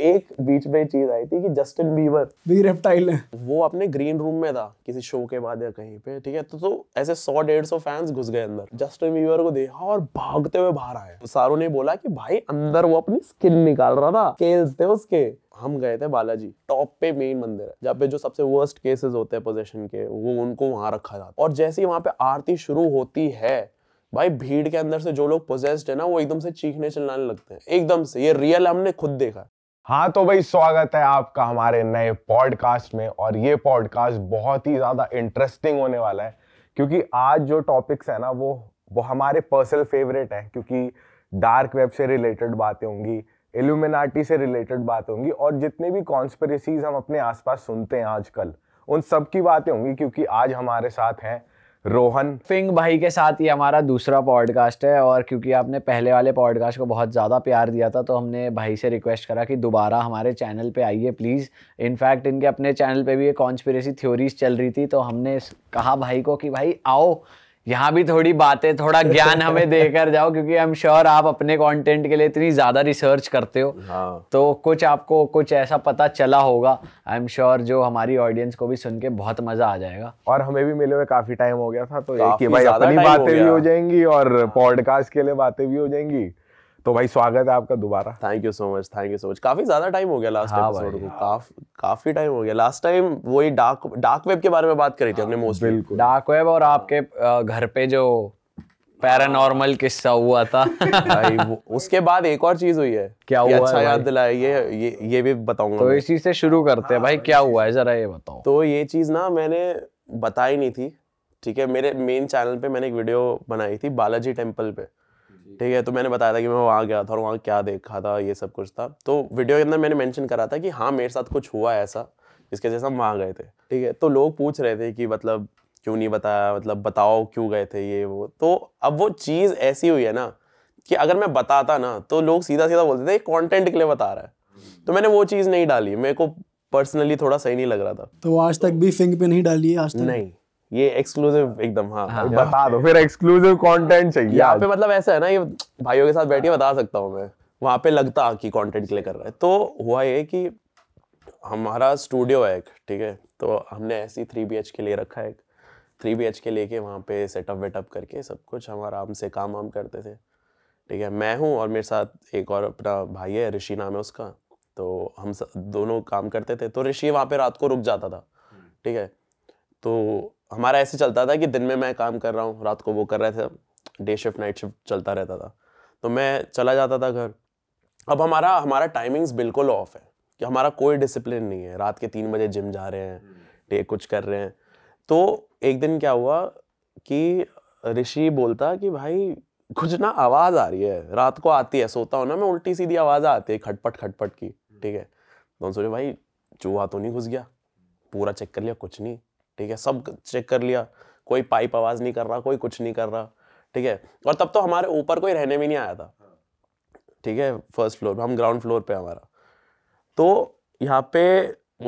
एक बीच में चीज आई थी कि जस्टिन बीबर वी रेप्टाइल है वो अपने ग्रीन रूम में था किसी शो के बाद या कहीं पे ठीक है तो तो ऐसे सौ डेढ़ सौ फैंस घुस गए अंदर जस्टिन बीबर को देखा और भागते हुए बाहर आए सारो ने बोला कि भाई अंदर वो अपनी स्किन निकाल रहा था केल्स थे उसके हम गए थे बालाजी टॉप पे मेन मंदिर है जहाँ पे जो सबसे वर्स्ट केसेस होते हैं पोजेशन के वो उनको वहां रखा जाता और जैसे ही वहां पे आरती शुरू होती है भाई भीड़ के अंदर से जो लोग पोजेस्ड है ना वो एकदम से चीखने चिल्लाने लगते हैं एकदम से ये रियल हमने खुद देखा हाँ तो भाई स्वागत है आपका हमारे नए पॉडकास्ट में और ये पॉडकास्ट बहुत ही ज़्यादा इंटरेस्टिंग होने वाला है क्योंकि आज जो टॉपिक्स है ना वो वो हमारे पर्सनल फेवरेट हैं क्योंकि डार्क वेब से रिलेटेड बातें होंगी एल्यूमिनाटी से रिलेटेड बातें होंगी और जितने भी कॉन्स्परेसीज हम अपने आसपास सुनते हैं आजकल उन सब की बातें होंगी क्योंकि आज हमारे साथ हैं रोहन फिंग भाई के साथ ये हमारा दूसरा पॉडकास्ट है और क्योंकि आपने पहले वाले पॉडकास्ट को बहुत ज़्यादा प्यार दिया था तो हमने भाई से रिक्वेस्ट करा कि दोबारा हमारे चैनल पे आइए प्लीज़ इनफैक्ट इनके अपने चैनल पे भी ये कॉन्स्परेसी थ्योरीज चल रही थी तो हमने कहा भाई को कि भाई आओ यहाँ भी थोड़ी बातें थोड़ा ज्ञान हमें देकर जाओ क्योंकि आई एम श्योर आप अपने कंटेंट के लिए इतनी ज़्यादा रिसर्च करते हो हाँ। तो कुछ आपको कुछ ऐसा पता चला होगा आई एम श्योर जो हमारी ऑडियंस को भी सुन के बहुत मज़ा आ जाएगा और हमें भी मिले हुए काफ़ी टाइम हो गया था तो एक भाई अपनी बातें भी हो जाएंगी और पॉडकास्ट के लिए बातें भी हो जाएंगी तो भाई स्वागत है आपका दोबारा thank you so much thank you so much काफी ज्यादा टाइम हो गया लास्ट हाँ एपिसोड को हाँ। काफ, काफी टाइम हो गया लास्ट टाइम वही डार्क डार्क वेब के बारे में बात करी थी हाँ, हमने मोस्टली बिल्कुल डार्क वेब और आपके घर पे जो पैरानॉर्मल किस्सा हुआ था भाई वो, उसके बाद एक और चीज हुई है क्या हुआ अच्छा याद दिलाया ये ये ये भी बताऊंगा तो इसी से शुरू करते हैं भाई क्या हुआ है जरा ये बताओ तो ये चीज ना मैंने बताई नहीं थी ठीक है मेरे मेन चैनल पे मैंने एक वीडियो बनाई थी बालाजी टेम्पल पे ठीक है तो मैंने बताया था कि मैं वहाँ गया था और वहाँ क्या देखा था ये सब कुछ था तो वीडियो के अंदर मैंने मैंशन करा था कि हाँ मेरे साथ कुछ हुआ ऐसा जिसके जैसे हम वहाँ गए थे ठीक है तो लोग पूछ रहे थे कि मतलब क्यों नहीं बताया मतलब बताओ क्यों गए थे ये वो तो अब वो चीज़ ऐसी हुई है ना कि अगर मैं बताता ना तो लोग सीधा सीधा बोलते थे कंटेंट के लिए बता रहा है तो मैंने वो चीज़ नहीं डाली मेरे को पर्सनली थोड़ा सही नहीं लग रहा था तो आज तक भी फिंग पे नहीं डाली है आज तक नहीं ये एक्सक्लूसिव एकदम हाँ, हाँ बता दो हाँ। फिर एक्सक्लूसिव कंटेंट चाहिए यहाँ पे मतलब ऐसा है ना ये भाइयों के साथ बैठ बता सकता हूँ मैं वहाँ पे लगता कि कंटेंट के लिए कर रहा है तो हुआ ये कि हमारा स्टूडियो है एक ठीक है तो हमने ऐसी थ्री बी के लिए रखा है एक थ्री बी के लेके वहाँ पे सेटअप वेटअप करके सब कुछ हम आराम से काम वाम करते थे ठीक है मैं हूँ और मेरे साथ एक और अपना भाई है ऋषि नाम है उसका तो हम दोनों काम करते थे तो ऋषि वहाँ पे रात को रुक जाता था ठीक है तो हमारा ऐसे चलता था कि दिन में मैं काम कर रहा हूँ रात को वो कर रहे थे डे शिफ्ट नाइट शिफ्ट चलता रहता था तो मैं चला जाता था घर अब हमारा हमारा टाइमिंग्स बिल्कुल ऑफ है कि हमारा कोई डिसिप्लिन नहीं है रात के तीन बजे जिम जा रहे हैं डे कुछ कर रहे हैं तो एक दिन क्या हुआ कि ऋषि बोलता कि भाई कुछ ना आवाज़ आ रही है रात को आती है सोता हूँ ना मैं उल्टी सीधी आवाज़ आती है खटपट खटपट की ठीक है तो सोचे भाई चूहा तो नहीं घुस गया पूरा चेक कर लिया कुछ नहीं ठीक है सब चेक कर लिया कोई पाइप आवाज़ नहीं कर रहा कोई कुछ नहीं कर रहा ठीक है और तब तो हमारे ऊपर कोई रहने में नहीं आया था हाँ। ठीक है फर्स्ट फ्लोर हम ग्राउंड फ्लोर पे हमारा तो यहाँ पे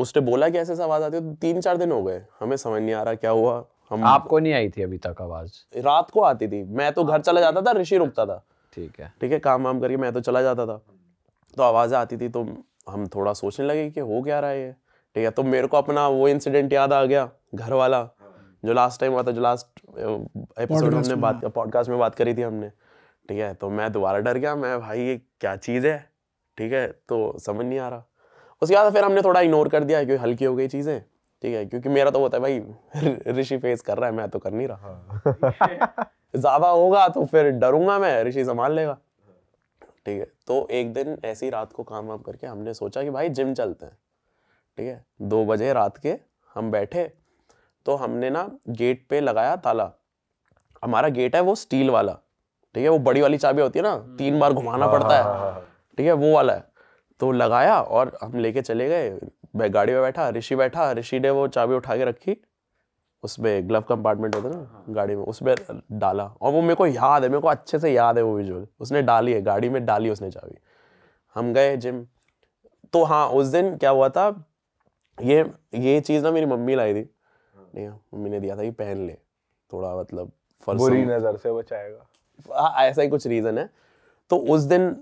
उसने बोला कि ऐसे आवाज़ आती है तो तीन चार दिन हो गए हमें समझ नहीं आ रहा क्या हुआ हम आपको नहीं आई थी अभी तक आवाज़ रात को आती थी मैं तो घर चला जाता था ऋषि रुकता था ठीक है ठीक है काम वाम करके मैं तो चला जाता था तो आवाज आती थी तो हम थोड़ा सोचने लगे कि हो क्या रहा है ठीक है तो मेरे को अपना वो इंसिडेंट याद आ गया घर वाला जो लास्ट टाइम हुआ था जो लास्ट एपिसोड हमने बात पॉडकास्ट में बात करी थी हमने ठीक है तो मैं दोबारा डर गया मैं भाई ये क्या चीज़ है ठीक है तो समझ नहीं आ रहा उसके बाद फिर हमने थोड़ा इग्नोर कर दिया क्योंकि हल्की हो गई चीज़ें ठीक है क्योंकि मेरा तो होता है भाई ऋषि फेस कर रहा है मैं तो कर नहीं रहा हाँ। ज़्यादा होगा तो फिर डरूंगा मैं ऋषि संभाल लेगा ठीक है तो एक दिन ऐसी रात को काम वाम करके हमने सोचा कि भाई जिम चलते हैं ठीक है दो बजे रात के हम बैठे तो हमने ना गेट पे लगाया ताला हमारा गेट है वो स्टील वाला ठीक है वो बड़ी वाली चाबी होती है ना हम्म। तीन बार घुमाना पड़ता है हाँ, हाँ, हाँ। ठीक है वो वाला है तो लगाया और हम लेके चले गए गाड़ी में बैठा ऋषि बैठा ऋषि ने वो चाबी उठा के रखी उसमें ग्लव कंपार्टमेंट होता है ना गाड़ी में उसमें डाला और वो मेरे को याद है मेरे को अच्छे से याद है वो विजुअल उसने डाली है गाड़ी में डाली उसने चाबी हम गए जिम तो हाँ उस दिन क्या हुआ था ये ये चीज़ ना मेरी मम्मी लाई थी अपने मम्मी ने दिया था कि पहन ले थोड़ा मतलब बुरी नज़र से बचाएगा हाँ, ऐसा ही कुछ रीज़न है तो उस दिन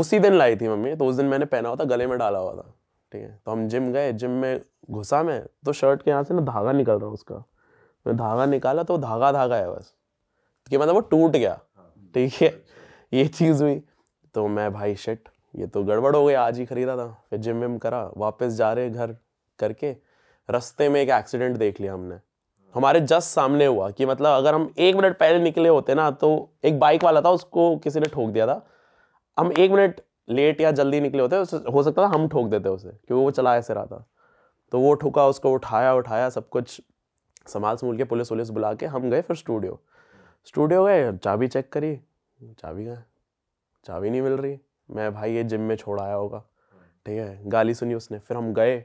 उसी दिन लाई थी मम्मी तो उस दिन मैंने पहना हुआ था गले में डाला हुआ था ठीक है तो हम जिम गए जिम में घुसा मैं तो शर्ट के यहाँ से ना धागा निकल रहा उसका मैं धागा निकाला तो धागा धागा है बस कि मतलब वो टूट गया ठीक है ये चीज़ हुई तो मैं भाई शिट ये तो गड़बड़ हो गया आज ही खरीदा था फिर जिम विम करा वापस जा रहे घर करके रस्ते में एक एक्सीडेंट देख लिया हमने हमारे जस्ट सामने हुआ कि मतलब अगर हम एक मिनट पहले निकले होते ना तो एक बाइक वाला था उसको किसी ने ठोक दिया था हम एक मिनट लेट या जल्दी निकले होते हो सकता था हम ठोक देते उसे क्योंकि वो चला ऐसे रहा था तो वो ठुका उसको उठाया उठाया सब कुछ संभाल संभूल के पुलिस वुलिस बुला के हम गए फिर स्टूडियो स्टूडियो गए चाबी चेक करी चाबी गए चाबी नहीं मिल रही मैं भाई ये जिम में छोड़ आया होगा ठीक है गाली सुनी उसने फिर हम गए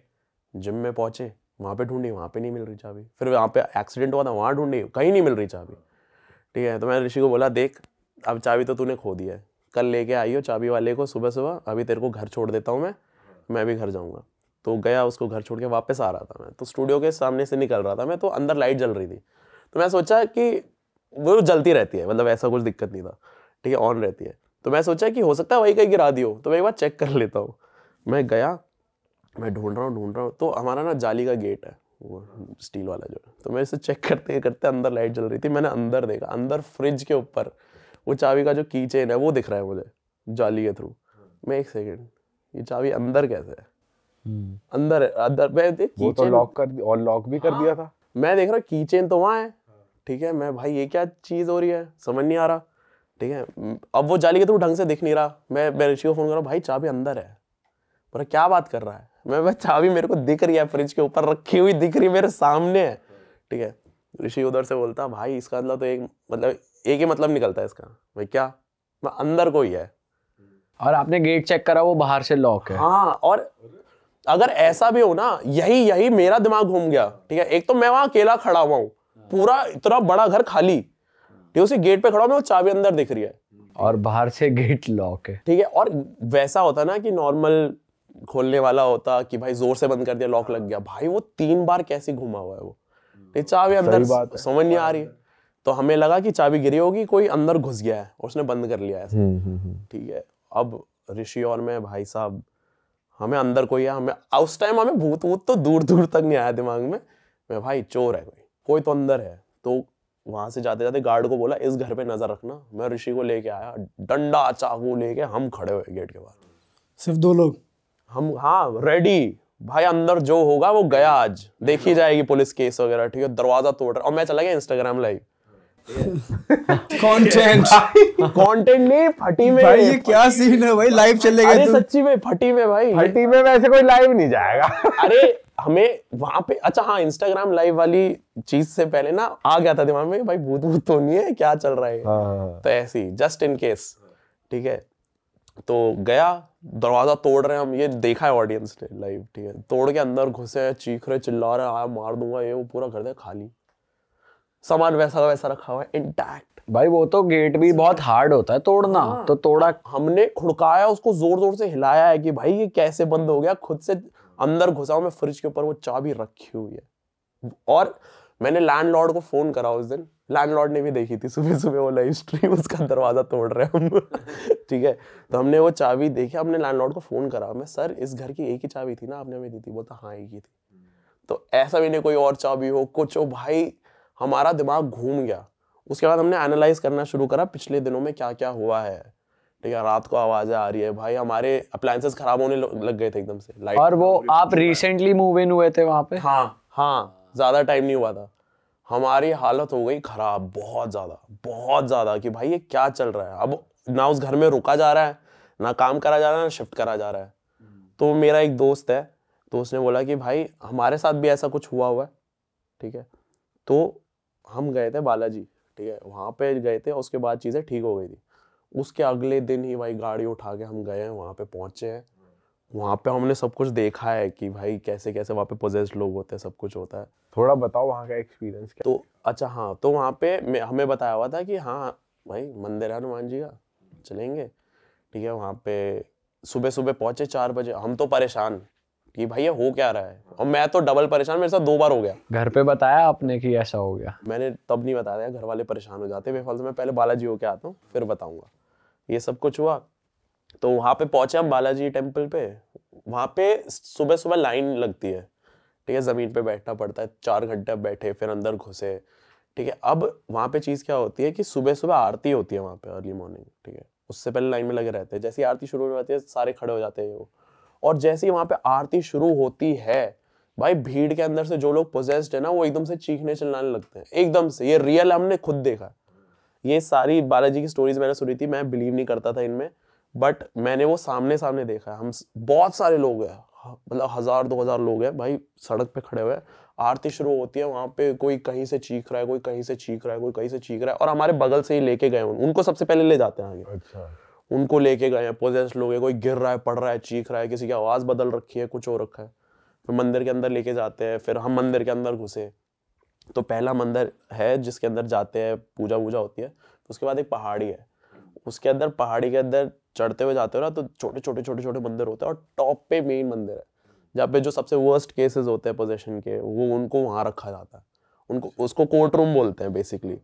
जिम में पहुँचे वहाँ पे ढूंढी वहाँ पे नहीं मिल रही चाबी फिर वहाँ पे एक्सीडेंट हुआ था वहाँ ढूंढी कहीं नहीं मिल रही चाबी ठीक है तो मैंने ऋषि को बोला देख अब चाबी तो तूने खो दिया है कल लेके आई हो चाबी वाले को सुबह सुबह अभी तेरे को घर छोड़ देता हूँ मैं मैं भी घर जाऊँगा तो गया उसको घर छोड़ के वापस आ रहा था मैं तो स्टूडियो के सामने से निकल रहा था मैं तो अंदर लाइट जल रही थी तो मैं सोचा कि वो जलती रहती है मतलब ऐसा कुछ दिक्कत नहीं था ठीक है ऑन रहती है तो मैं सोचा कि हो सकता है वही कहीं गिरा दी हो तो मैं एक बार चेक कर लेता हूँ मैं गया मैं ढूंढ रहा हूँ ढूंढ रहा हूँ तो हमारा ना जाली का गेट है वो स्टील वाला जो है तो मैं इसे चेक करते करते अंदर लाइट जल रही थी मैंने अंदर देखा अंदर फ्रिज के ऊपर वो चाबी का जो की चेन है वो दिख रहा है मुझे जाली के थ्रू मैं एक सेकेंड ये चाबी अंदर कैसे है हम्म। अंदर अंदर मैं देख वो तो लॉक कर और लॉक भी कर दिया हाँ। था मैं देख रहा हूँ की चेन तो वहाँ है ठीक है मैं भाई ये क्या चीज़ हो रही है समझ नहीं आ रहा ठीक है अब वो जाली के थ्रू ढंग से दिख नहीं रहा मैं मैं ऋषि को फ़ोन कर रहा हूँ भाई चाबी अंदर है पर क्या बात कर रहा है मैं वह चाबी मेरे को दिख रही है फ्रिज के ऊपर रखी हुई दिख रही मेरे सामने है ठीक है ऋषि उधर से बोलता भाई इसका मतलब तो एक मतलब एक ही मतलब निकलता है इसका भाई क्या मैं अंदर को ही है और आपने गेट चेक करा वो बाहर से लॉक है हाँ और अगर ऐसा भी हो ना यही यही मेरा दिमाग घूम गया ठीक है एक तो मैं वहां अकेला खड़ा हुआ हूँ पूरा इतना बड़ा घर खाली ठीक उसी गेट पे खड़ा हूँ चाबी अंदर दिख रही है और बाहर से गेट लॉक है ठीक है और वैसा होता ना कि नॉर्मल खोलने वाला होता कि भाई जोर से बंद कर दिया लॉक लग गया भाई वो तीन बार कैसे घुमा हुआ है वो चाबी अंदर समझ नहीं आ रही है तो हमें लगा कि चाबी गिरी होगी कोई अंदर घुस गया है उसने बंद कर लिया है हम्म, हम्म, हम्म। ठीक है अब ऋषि और मैं भाई साहब हमें अंदर कोई है हमें उस टाइम हमें भूत वूत तो दूर दूर तक नहीं आया दिमाग में मैं भाई चोर है कोई कोई तो अंदर है तो वहां से जाते जाते गार्ड को बोला इस घर पे नजर रखना मैं ऋषि को लेके आया डंडा चाकू लेके हम खड़े हुए गेट के बाहर सिर्फ दो लोग हम हाँ रेडी भाई अंदर जो होगा वो गया आज देखी जाएगी पुलिस केस वगैरह ठीक है दरवाजा तोड़ रहा और मैं चला गया इंस्टाग्राम लाइव कंटेंट कंटेंट नहीं फटी में भाई ये क्या सीन है भाई लाइव चले गए अरे तो। सच्ची में फटी में भाई फटी में वैसे कोई लाइव नहीं जाएगा अरे हमें वहां पे अच्छा हाँ इंस्टाग्राम लाइव वाली चीज से पहले ना आ गया था दिमाग में भाई भूत भूत तो नहीं है क्या चल रहा है हाँ, हाँ। तो ऐसी जस्ट इन केस ठीक है तो गया दरवाज़ा तोड़ रहे हैं हम ये देखा है ऑडियंस ने लाइव ठीक है तोड़ के अंदर घुसे हैं चीख रहे चिल्ला रहे आया हाँ, मार दूंगा ये वो पूरा कर दे खाली सामान वैसा का वैसा रखा हुआ है इंटैक्ट भाई वो तो गेट भी बहुत हार्ड होता है तोड़ना हाँ। तो तोड़ा हमने खुड़काया उसको जोर जोर से हिलाया है कि भाई ये कैसे बंद हो गया खुद से अंदर घुसा मैं फ्रिज के ऊपर वो चाबी रखी हुई है और मैंने लैंडलॉर्ड को फोन करा उस दिन लैंडलॉर्ड ने भी देखी थी सुबह सुबह वो लाइव स्ट्रीम उसका दरवाज़ा तोड़ रहे हम ठीक है तो हमने वो चाबी देखी हमने लैंडलॉर्ड को फ़ोन करा मैं सर इस घर की एक ही चाबी थी ना आपने हमें दी थी बोलता तो हाँ एक ही थी हम्म। तो ऐसा भी नहीं कोई और चाबी हो कुछ हो भाई हमारा दिमाग घूम गया उसके बाद हमने एनालाइज करना शुरू करा पिछले दिनों में क्या क्या हुआ है ठीक है रात को आवाज आ रही है भाई हमारे अप्लायसेस खराब होने लग गए थे एकदम से और वो आप रिसेंटली मूव इन हुए थे वहाँ पे हाँ हाँ, हाँ। ज़्यादा टाइम नहीं हुआ था हमारी हालत हो गई खराब बहुत ज़्यादा बहुत ज़्यादा कि भाई ये क्या चल रहा है अब ना उस घर में रुका जा रहा है ना काम करा जा रहा है ना शिफ्ट करा जा रहा है हम्म। तो मेरा एक दोस्त है तो उसने बोला कि भाई हमारे साथ भी ऐसा कुछ हुआ हुआ है ठीक है तो हम गए थे बालाजी ठीक है वहाँ पे गए थे उसके बाद चीज़ें ठीक हो गई थी उसके अगले दिन ही भाई गाड़ी उठा के हम गए हैं वहाँ पे पहुँचे हैं वहाँ पे हमने सब कुछ देखा है कि भाई कैसे कैसे वहाँ पे पोजेस्ड लोग होते हैं सब कुछ होता है थोड़ा बताओ वहाँ का एक्सपीरियंस क्या तो अच्छा हाँ तो वहाँ पे हमें बताया हुआ था कि हाँ भाई मंदिर है हनुमान जी का चलेंगे ठीक है वहाँ पे सुबह सुबह पहुँचे चार बजे हम तो परेशान कि भाई ये हो क्या रहा है और मैं तो डबल परेशान मेरे साथ दो बार हो गया घर पे बताया आपने कि ऐसा हो गया मैंने तब नहीं बताया घर वाले परेशान हो जाते बेफालतू मैं पहले बालाजी होके आता हूँ फिर बताऊँगा ये सब कुछ हुआ तो वहाँ पे पहुंचे हम बालाजी टेम्पल पे वहाँ पे सुबह सुबह लाइन लगती है ठीक है ज़मीन पे बैठना पड़ता है चार घंटे बैठे फिर अंदर घुसे ठीक है अब वहाँ पे चीज़ क्या होती है कि सुबह सुबह आरती होती है वहाँ पे अर्ली मॉर्निंग ठीक है उससे पहले लाइन में लगे रहते हैं जैसे ही आरती शुरू हो जाती है सारे खड़े हो जाते हैं वो और जैसे ही वहाँ पे आरती शुरू होती है भाई भीड़ के अंदर से जो लोग पोजेस्ड है ना वो एकदम से चीखने चिल्लाने लगते हैं एकदम से ये रियल हमने खुद देखा ये सारी बालाजी की स्टोरीज मैंने सुनी थी मैं बिलीव नहीं करता था इनमें बट मैंने वो सामने सामने देखा है हम बहुत सारे लोग हैं मतलब हज़ार दो हज़ार लोग हैं भाई सड़क पे खड़े हुए हैं आरती शुरू होती है वहाँ पे कोई कहीं से चीख रहा है कोई कहीं से चीख रहा है कोई कहीं से चीख रहा है और हमारे बगल से ही लेके गए उन, उनको सबसे पहले ले जाते हैं आगे अच्छा उनको लेके गए हैं लोग है कोई गिर रहा है पड़ रहा है चीख रहा है किसी की आवाज़ बदल रखी है कुछ हो रखा है फिर मंदिर के अंदर लेके जाते हैं फिर हम मंदिर के अंदर घुसे तो पहला मंदिर है जिसके अंदर जाते हैं पूजा वूजा होती है उसके बाद एक पहाड़ी है उसके अंदर पहाड़ी के अंदर चढ़ते हुए जाते हो ना तो छोटे छोटे छोटे छोटे मंदिर होते हैं और टॉप पे मेन मंदिर है जहाँ पे जो सबसे वर्स्ट केसेस होते हैं पोजेशन के वो उनको वहाँ रखा जाता है उनको उसको कोर्ट रूम बोलते हैं बेसिकली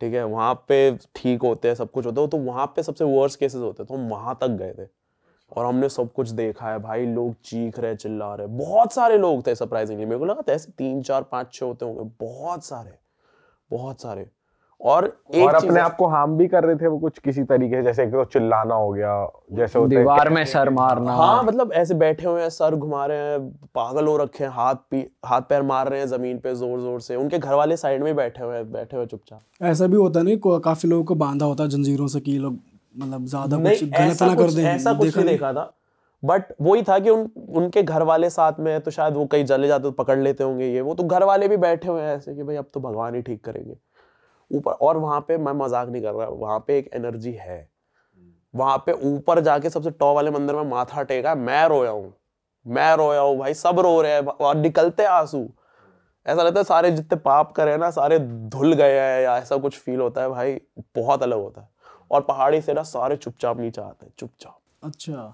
ठीक है वहाँ पे ठीक होते हैं सब कुछ होता है तो वहाँ पे सबसे वर्स्ट केसेस होते हैं तो हम वहाँ तक गए थे और हमने सब कुछ देखा है भाई लोग चीख रहे चिल्ला रहे बहुत सारे लोग थे सरप्राइजिंगली मेरे को लगा था ऐसे तीन चार पाँच छः होते होंगे बहुत सारे बहुत सारे और एक और अपने आप को हार्म भी कर रहे थे वो कुछ किसी तरीके जैसे एक तो चिल्लाना हो गया जैसे दीवार में सर मारना हाँ मतलब ऐसे बैठे हुए हैं सर घुमा रहे हैं पागल हो रखे हैं हाथ पी हाथ पैर मार रहे हैं जमीन पे जोर जोर से उनके घर वाले साइड में बैठे हुए हैं बैठे हुए चुपचाप ऐसा भी होता नहीं काफी लोगों को बांधा होता जंजीरों से की लोग मतलब ज्यादा गलत ना कर ऐसा कुछ नहीं देखा था बट वही था कि उन उनके घर वाले साथ में है तो शायद वो कहीं चले जाते तो पकड़ लेते होंगे ये वो तो घर वाले भी बैठे हुए हैं ऐसे कि भाई अब तो भगवान ही ठीक करेंगे ऊपर और वहां पे मैं मजाक नहीं कर रहा वहां पे एक एनर्जी है हम्म। वहां पे ऊपर जाके सबसे टॉप वाले मंदिर में माथा टेका मैं रोया हूँ मैं रोया हूँ भाई सब रो रहे हैं और निकलते आंसू ऐसा लगता है सारे जितने पाप करे ना सारे धुल गए हैं या ऐसा कुछ फील होता है भाई बहुत अलग होता है और पहाड़ी से ना सारे चुपचाप नीचे आते हैं चुपचाप अच्छा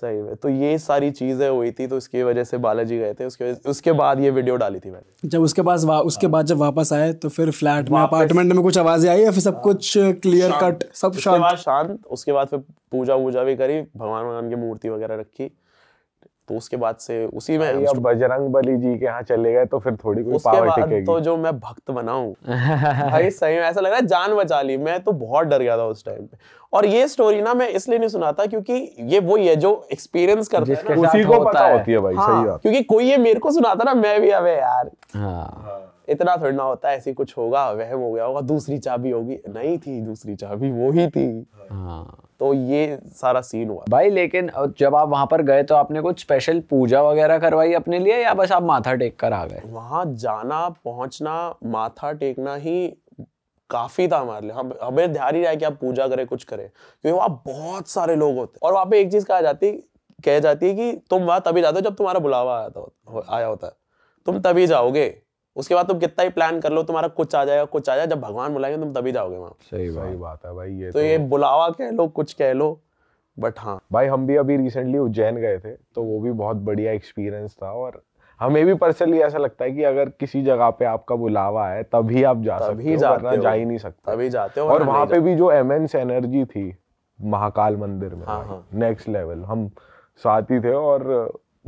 सही है तो ये सारी चीज़ें हुई थी तो उसकी वजह से बालाजी गए थे उसके उसके बाद ये वीडियो डाली थी मैंने जब उसके पास उसके बाद जब वापस आए तो फिर फ्लैट में अपार्टमेंट में कुछ आवाज़ें आई या फिर सब कुछ क्लियर कट सब शांत शांत उसके बाद फिर पूजा वूजा भी करी भगवान भगवान की मूर्ति वगैरह रखी तो उसके बाद से उसी में बजरंग बली जी के यहाँ चले गए तो फिर थोड़ी कोई पावर टिकेगी तो जो मैं भक्त बनाऊ भाई सही में ऐसा लग रहा है जान बचा ली मैं तो बहुत डर गया था उस टाइम पे और ये स्टोरी ना मैं इसलिए नहीं सुनाता क्योंकि ये वो है जो एक्सपीरियंस करता है उसी को पता है। होती है भाई हाँ, सही बात क्योंकि कोई ये मेरे को सुनाता ना मैं भी अबे यार हाँ। इतना थोड़ी ना होता है ऐसी कुछ होगा वह हो गया होगा दूसरी चाबी होगी नहीं थी दूसरी चाबी वो ही थी हाँ। तो ये सारा सीन हुआ भाई लेकिन जब आप वहां पर गए तो आपने कुछ स्पेशल पूजा वगैरह करवाई अपने लिए या बस आप माथा टेक कर आ गए वहां जाना पहुंचना माथा टेकना ही काफ़ी था हमारे लिए हम हमें ध्यान ही रहा कि आप पूजा करें कुछ करें क्योंकि वहाँ बहुत सारे लोग होते और वहाँ पे एक चीज़ कहा जाती कह जाती है कि तुम वहाँ तभी जाते हो जब तुम्हारा बुलावा आया था आया होता है तुम तभी जाओगे उसके बाद तुम कितना ही प्लान कर लो तुम्हारा कुछ आ जाएगा कुछ आ जाएगा जब भगवान बुलाएंगे तुम तभी जाओगे वहाँ सही भाई बात है भाई ये तो, तो ये बुलावा कह लो कुछ कह लो बट हाँ भाई हम भी अभी रिसेंटली उज्जैन गए थे तो वो भी बहुत बढ़िया एक्सपीरियंस था और हमें भी पर्सनली ऐसा लगता है कि अगर किसी जगह पे आपका बुलावा है तभी आप जा तभी सकते हो जा ही नहीं सकते तभी जाते हो और वहां पे भी जो एम एनर्जी थी महाकाल मंदिर में नेक्स्ट हाँ, लेवल हाँ। हम साथ ही थे और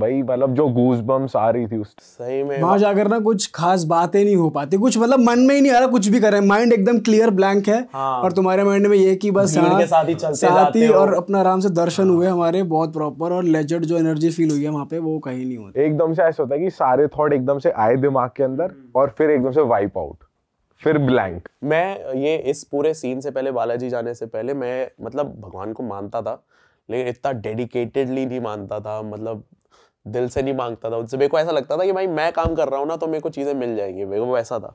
भाई मतलब जो गूज बम्स आ रही थी उस सही में वहां जाकर ना कुछ खास बातें नहीं हो पाती कुछ मतलब मन में ही नहीं आ रहा कुछ भी कर रहे हैं माइंड एकदम क्लियर ब्लैंक है हाँ। और तुम्हारे माइंड में ये कि बस हाँ, के साथ ही चलते साथ ही और अपना आराम से दर्शन हाँ। हुए हमारे बहुत प्रॉपर और लेजेड जो एनर्जी फील हुई है वहाँ पे वो कहीं नहीं होती एकदम से ऐसा होता है कि सारे थॉट एकदम से आए दिमाग के अंदर हम्म। और फिर एकदम से वाइप आउट फिर ब्लैंक मैं ये इस पूरे सीन से पहले बालाजी जाने से पहले मैं मतलब भगवान को मानता था लेकिन इतना डेडिकेटेडली नहीं मानता था मतलब दिल से नहीं मांगता था उनसे मेरे को ऐसा लगता था कि भाई मैं काम कर रहा हूँ ना तो मेरे को चीज़ें मिल जाएंगी मेरे को वैसा था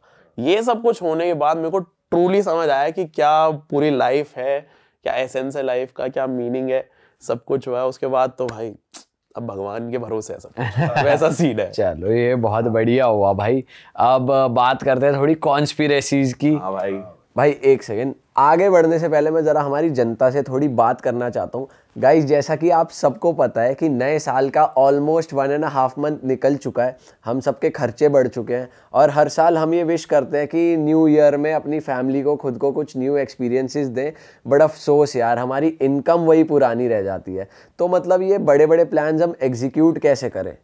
ये सब कुछ होने के बाद मेरे को ट्रूली समझ आया कि क्या पूरी लाइफ है क्या एसेंस है लाइफ का क्या मीनिंग है सब कुछ हुआ उसके बाद तो भाई अब भगवान के भरोसे है वैसा सीन है चलो ये बहुत हाँ। बढ़िया हुआ भाई अब बात करते हैं थोड़ी कॉन्स्पिरेसीज की हाँ भाई भाई एक सेकेंड आगे बढ़ने से पहले मैं ज़रा हमारी जनता से थोड़ी बात करना चाहता हूँ गाइस जैसा कि आप सबको पता है कि नए साल का almost one and half month निकल चुका है हम सबके खर्चे बढ़ चुके हैं और हर साल हम ये विश करते हैं कि न्यू ईयर में अपनी फैमिली को खुद को कुछ न्यू एक्सपीरियंसेस दें बट अफसोस यार हमारी इनकम वही पुरानी रह जाती है तो मतलब ये बड़े बड़े प्लान्स हम एग्जीक्यूट कैसे करें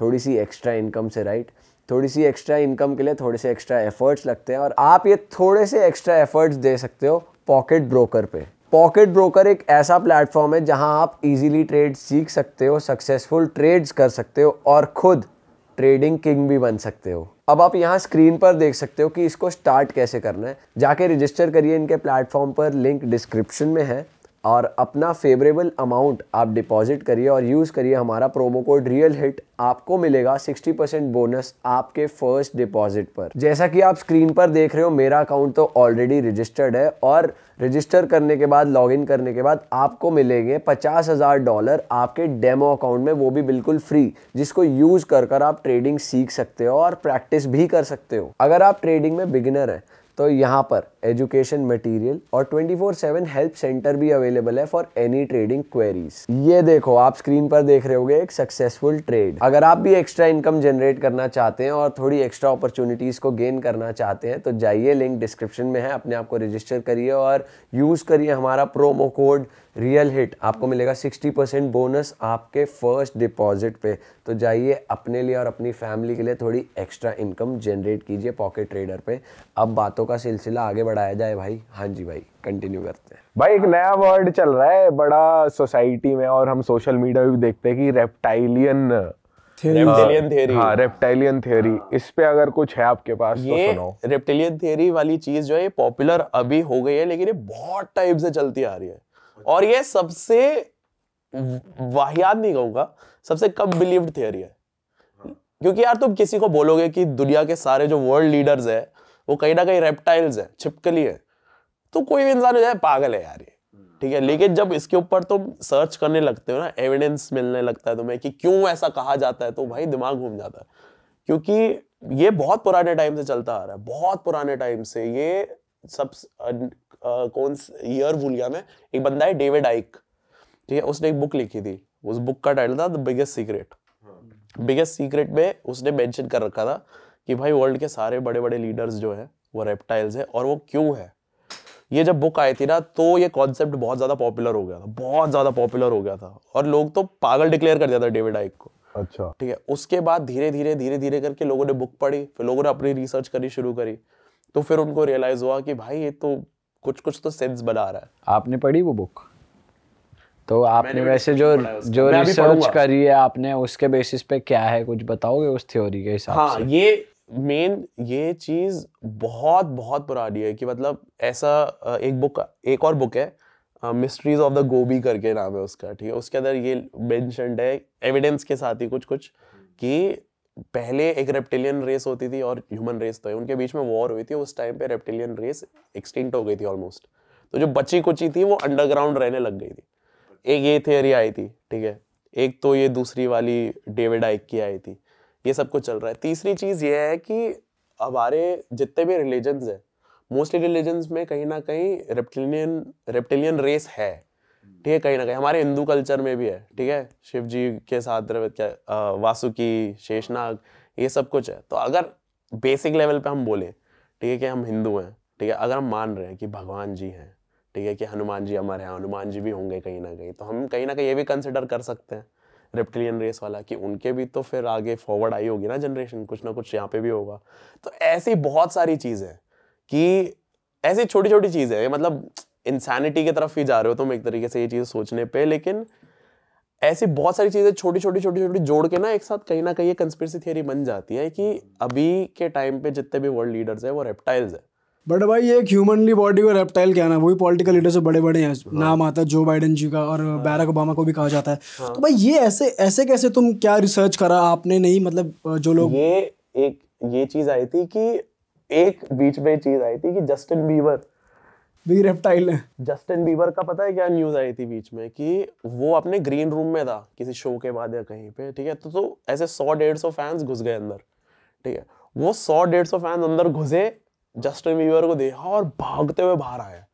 थोड़ी सी एक्स्ट्रा इनकम से राइट right? थोड़ी सी एक्स्ट्रा इनकम के लिए थोड़े से एक्स्ट्रा एफर्ट्स लगते हैं और आप ये थोड़े से एक्स्ट्रा एफर्ट्स दे सकते हो पॉकेट ब्रोकर पे पॉकेट ब्रोकर एक ऐसा प्लेटफॉर्म है जहां आप इजीली ट्रेड सीख सकते हो सक्सेसफुल ट्रेड्स कर सकते हो और खुद ट्रेडिंग किंग भी बन सकते हो अब आप यहाँ स्क्रीन पर देख सकते हो कि इसको स्टार्ट कैसे करना है जाके रजिस्टर करिए इनके प्लेटफॉर्म पर लिंक डिस्क्रिप्शन में है और अपना फेवरेबल अमाउंट आप डिपॉजिट करिए और यूज़ करिए हमारा प्रोमो कोड रियल हिट आपको मिलेगा 60 परसेंट बोनस आपके फर्स्ट डिपॉजिट पर जैसा कि आप स्क्रीन पर देख रहे हो मेरा अकाउंट तो ऑलरेडी रजिस्टर्ड है और रजिस्टर करने के बाद लॉगिन करने के बाद आपको मिलेंगे पचास हज़ार डॉलर आपके डेमो अकाउंट में वो भी बिल्कुल फ्री जिसको यूज़ कर कर आप ट्रेडिंग सीख सकते हो और प्रैक्टिस भी कर सकते हो अगर आप ट्रेडिंग में बिगिनर हैं तो यहाँ पर एजुकेशन मटेरियल और 24/7 हेल्प सेंटर भी अवेलेबल है फॉर एनी ट्रेडिंग क्वेरीज ये देखो आप स्क्रीन पर देख रहे होगे एक सक्सेसफुल ट्रेड अगर आप भी एक्स्ट्रा इनकम जनरेट करना चाहते हैं और थोड़ी एक्स्ट्रा अपॉर्चुनिटीज को गेन करना चाहते हैं तो जाइए लिंक डिस्क्रिप्शन में है अपने आप को रजिस्टर करिए और यूज करिए हमारा प्रोमो कोड रियल हिट आपको मिलेगा 60 परसेंट बोनस आपके फर्स्ट डिपॉजिट पे तो जाइए अपने लिए और अपनी फैमिली के लिए थोड़ी एक्स्ट्रा इनकम जनरेट कीजिए पॉकेट ट्रेडर पे अब बातों का सिलसिला आगे बढ़ा बढ़ाया जाए भाई हाँ जी भाई कंटिन्यू करते हैं भाई एक नया वर्ड चल रहा है बड़ा सोसाइटी में और हम सोशल मीडिया भी देखते हैं कि रेप्टाइलियन रेप्टिलियन थ्योरी हाँ रेप्टाइलियन हाँ, थ्योरी हाँ। इस पे अगर कुछ है आपके पास तो ये तो सुनो रेप्टिलियन थ्योरी वाली चीज जो है पॉपुलर अभी हो गई है लेकिन ये बहुत टाइम से चलती आ रही है और ये सबसे वाहियात नहीं कहूंगा सबसे कम बिलीव्ड थ्योरी है क्योंकि यार तुम किसी को बोलोगे कि दुनिया के सारे जो वर्ल्ड लीडर्स हैं वो कहीं ना कहीं रेप्टाइल्स है छिपकली है तो कोई भी इंसान हो जाए पागल है यार ये ठीक है लेकिन जब इसके ऊपर तुम सर्च करने लगते हो ना एविडेंस मिलने लगता है तुम्हें कि क्यों ऐसा कहा जाता है तो भाई दिमाग घूम जाता है क्योंकि ये बहुत पुराने टाइम से चलता आ रहा है बहुत पुराने टाइम से ये सब आ, आ, कौन ईयर भूल गया मैं एक बंदा है डेविड आइक ठीक है उसने एक बुक लिखी थी उस बुक का टाइटल था the biggest secret biggest secret में उसने मेंशन कर रखा था कि भाई वर्ल्ड के सारे बड़े बड़े लीडर्स जो है वो रेप्टाइल्स है और वो क्यों है ये जब बुक आई थी ना तो ये कॉन्सेप्ट बहुत ज़्यादा पॉपुलर हो गया था बहुत ज़्यादा पॉपुलर हो गया था और लोग तो पागल डिक्लेयर कर दिया था डेविड आइक को अच्छा ठीक है उसके बाद धीरे धीरे धीरे धीरे करके लोगों ने बुक पढ़ी फिर लोगों ने अपनी रिसर्च करनी शुरू करी तो फिर उनको रियलाइज हुआ कि भाई ये तो कुछ कुछ तो सेंस बना रहा है आपने पढ़ी वो बुक तो आपने वैसे जो जो रिसर्च करी है आपने उसके बेसिस पे क्या है कुछ बताओगे उस थ्योरी के हिसाब हाँ, से हाँ, ये मेन ये चीज़ बहुत बहुत पुरानी है कि मतलब ऐसा एक बुक एक और बुक है मिस्ट्रीज ऑफ द गोबी करके नाम है उसका ठीक है उसके अंदर ये मैंशनड है एविडेंस के साथ ही कुछ कुछ कि पहले एक रेप्टिलियन रेस होती थी और ह्यूमन रेस तो है उनके बीच में वॉर हुई थी उस टाइम पे रेप्टिलियन रेस एक्सटिंक्ट हो गई थी ऑलमोस्ट तो जो बची कुची थी वो अंडरग्राउंड रहने लग गई थी एक ये थियरी आई थी ठीक है एक तो ये दूसरी वाली डेविड आइक की आई थी ये सब कुछ चल रहा है तीसरी चीज़ ये है कि हमारे जितने भी रिलीजन है मोस्टली रिलीजन्स में कहीं ना कहीं रेप्टिलियन रेप्टिलियन रेस है ठीक है कहीं ना कहीं हमारे हिंदू कल्चर में भी है ठीक है शिव जी के साथ क्या वासुकी शेषनाग ये सब कुछ है तो अगर बेसिक लेवल पे हम बोले ठीक है कि हम हिंदू हैं ठीक है अगर हम मान रहे हैं कि भगवान जी हैं ठीक है कि हनुमान जी हमारे हैं हनुमान जी भी होंगे कहीं ना कहीं तो हम कहीं ना कहीं ये भी कंसिडर कर सकते हैं रेप्टिलियन रेस वाला कि उनके भी तो फिर आगे फॉरवर्ड आई होगी ना जनरेशन कुछ ना कुछ यहाँ पे भी होगा तो ऐसी बहुत सारी चीज़ें कि ऐसी छोटी छोटी चीज़ें है मतलब इंसानिटी की तरफ ही जा रहे हो तुम एक तरीके से ये चीज़ सोचने पर लेकिन ऐसी बहुत सारी चीज़ें छोटी छोटी छोटी छोटी जोड़ के ना एक साथ कहीं ना कहीं ये कंस्पिरसी थियरी बन जाती है कि अभी के टाइम पे जितने भी वर्ल्ड लीडर्स हैं वो रेप्टाइल्स है बट भाई एक ह्यूमनली बॉडी को रेप्टाइल कहना वही पॉलिटिकल लीडर से बड़े बड़े हैं हाँ। नाम आता है जो बाइडन जी का और बैरक हाँ। ओबामा को भी कहा जाता है हाँ। तो भाई ये ऐसे ऐसे कैसे तुम क्या रिसर्च करा आपने नहीं मतलब जो लोग ये एक ये चीज आई थी कि एक बीच में चीज आई थी कि जस्टिन बीबर भी रेप्टाइल है जस्टिन बीबर का पता है क्या न्यूज आई थी बीच में कि वो अपने ग्रीन रूम में था किसी शो के बाद या कहीं पे ठीक है तो तो ऐसे सौ डेढ़ सौ फैंस घुस गए अंदर ठीक है वो सौ डेढ़ सौ फैंस अंदर घुसे जस्टिन बीवर को देखा और भागते हुए बाहर आया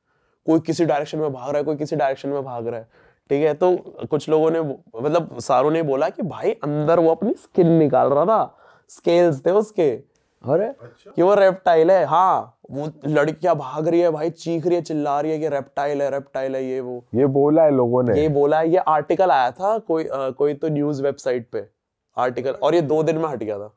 कोई किसी डायरेक्शन में भाग रहा है कोई किसी डायरेक्शन में भाग रहा है ठीक है तो कुछ लोगों ने मतलब सारो ने बोला कि भाई अंदर वो अपनी स्किन निकाल रहा था स्केल्स थे उसके अरे अच्छा। कि वो रेप्टाइल है हाँ वो लड़कियां भाग रही है भाई चीख रही है चिल्ला रही है कि रेप्टाइल है रेप्टाइल है ये वो ये बोला है लोगों ने ये बोला है ये आर्टिकल आया था कोई आ, कोई तो न्यूज वेबसाइट पे आर्टिकल और ये दो दिन में हट गया था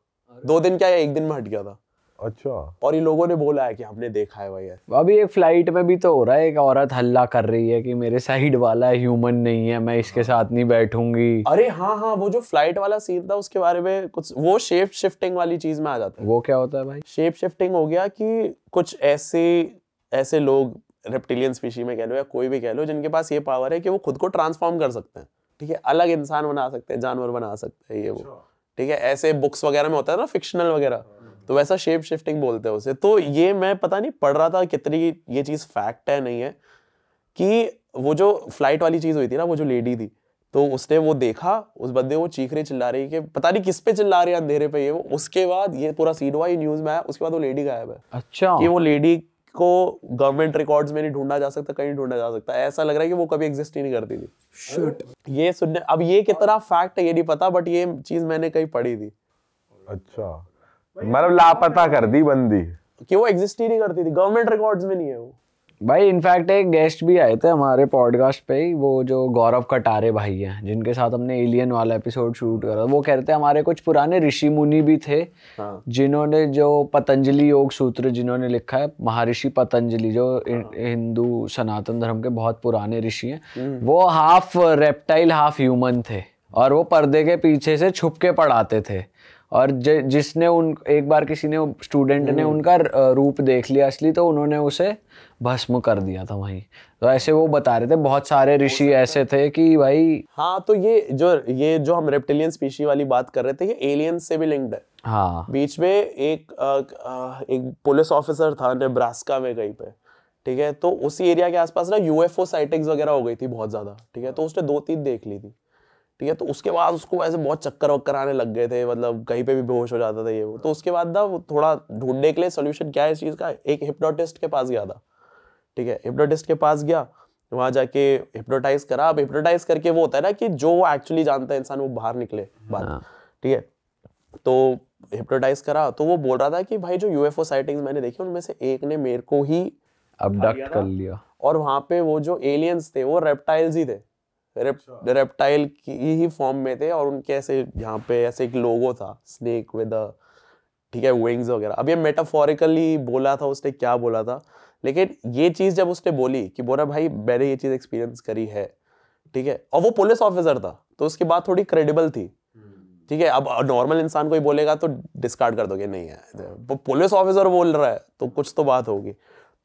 दो दिन क्या एक दिन में हट गया था अच्छा और इन लोगों ने बोला है कि हमने देखा है भाई अभी एक फ्लाइट में भी तो हो रहा है एक औरत हल्ला कर रही है कि मेरे साइड वाला ह्यूमन नहीं है मैं इसके हाँ। साथ नहीं बैठूंगी अरे हाँ हाँ वो जो फ्लाइट वाला सीन था उसके बारे में कुछ वो शेप शिफ्टिंग वाली चीज में आ जाता है वो क्या होता है भाई शेप शिफ्टिंग हो गया कि कुछ ऐसे ऐसे लोग रेप्टिलियन स्पीशी में कह लो या कोई भी कह लो जिनके पास ये पावर है कि वो खुद को ट्रांसफॉर्म कर सकते हैं ठीक है अलग इंसान बना सकते हैं जानवर बना सकते हैं ये वो अच्छा। ठीक है ऐसे बुक्स वगैरह में होता है ना फिक्शनल वगैरह हाँ। तो वैसा शेप शिफ्टिंग बोलते हैं उसे तो ये मैं पता नहीं पढ़ रहा था कितनी ये चीज़ फैक्ट है नहीं है कि वो जो फ्लाइट वाली चीज़ हुई थी ना वो जो लेडी थी तो उसने वो देखा उस बंदे वो चीख रही चिल्ला रही कि पता नहीं किस पे चिल्ला रही है अंधेरे पे ये वो उसके बाद ये पूरा सीन हुआ ये न्यूज़ में आया उसके बाद वो लेडी गायब है अच्छा कि वो लेडी को गवर्नमेंट रिकॉर्ड्स में नहीं ढूंढा जा सकता कहीं ढूंढा जा सकता ऐसा लग रहा है कि वो कभी एग्जिस्ट ही नहीं करती थी शूट ये सुनने अब ये कितना फैक्ट है ये नहीं पता बट ये चीज़ मैंने कहीं पढ़ी थी अच्छा मतलब तो लापता कर दी बंदी कि वो एग्जिस्ट ही नहीं करती थी गवर्नमेंट रिकॉर्ड्स में नहीं है वो भाई इनफैक्ट एक गेस्ट भी आए थे हमारे पॉडकास्ट पे ही वो जो गौरव कटारे भाई हैं जिनके साथ हमने एलियन वाला एपिसोड शूट करा वो कहते हैं हमारे कुछ पुराने ऋषि मुनि भी थे हाँ। जिन्होंने जो पतंजलि योग सूत्र जिन्होंने लिखा है महर्षि पतंजलि जो हाँ। हिंदू सनातन धर्म के बहुत पुराने ऋषि हैं हम्म। वो हाफ रेप्टाइल हाफ ह्यूमन थे और वो पर्दे के पीछे से छुप के पढ़ाते थे और ज, जिसने उन एक बार किसी ने स्टूडेंट ने हम्म। उनका रूप देख लिया असली तो उन्होंने उसे भस्म कर दिया था वहीं तो ऐसे वो बता रहे थे बहुत सारे ऋषि ऐसे थे कि भाई हाँ तो ये जो ये जो हम रेप्टिलियन स्पीशी वाली बात कर रहे थे ये एलियन से भी लिंक्ड है हाँ बीच में एक आ, आ, एक पुलिस ऑफिसर था नेब्रास्का में कहीं पे ठीक है तो उसी एरिया के आसपास ना यूएफओ साइटिंग्स वगैरह हो गई थी बहुत ज्यादा ठीक है तो उसने दो तीन देख ली थी ठीक है तो उसके बाद उसको ऐसे बहुत चक्कर वक्कर आने लग गए थे मतलब कहीं पे भी बेहोश हो जाता था ये वो तो उसके बाद ना वो थोड़ा ढूंढने के लिए सोल्यूशन क्या है इस चीज़ का एक हिप्नोटिस्ट के पास गया था ठीक है हिप्नोटिस्ट के पास गया वहाँ जाके हिप्नोटाइज करा अब हिप्नोटाइज करके वो होता है ना कि जो वो एक्चुअली जानता है इंसान वो बाहर निकले बाहर हाँ। ठीक है तो हिप्नोटाइज करा तो वो बोल रहा था कि भाई जो यूएफओ साइटिंग्स मैंने देखी उनमें से एक ने मेरे को ही अब कर लिया और वहां पे वो जो एलियंस थे वो रेप्टाइल्स ही थे रेप्टाइल अच्छा। की ही फॉर्म में थे और उनके ऐसे यहाँ पे ऐसे एक लोगो था स्नेक विद ठीक है विंग्स वगैरह अब ये मेटाफोरिकली बोला था उसने क्या बोला था लेकिन ये चीज़ जब उसने बोली कि बोला भाई मैंने ये चीज़ एक्सपीरियंस करी है ठीक है और वो पुलिस ऑफिसर था तो उसकी बात थोड़ी क्रेडिबल थी हम्म। ठीक है अब नॉर्मल इंसान कोई बोलेगा तो डिस्कार्ड कर दोगे नहीं है वो पुलिस ऑफिसर बोल रहा है तो कुछ तो बात होगी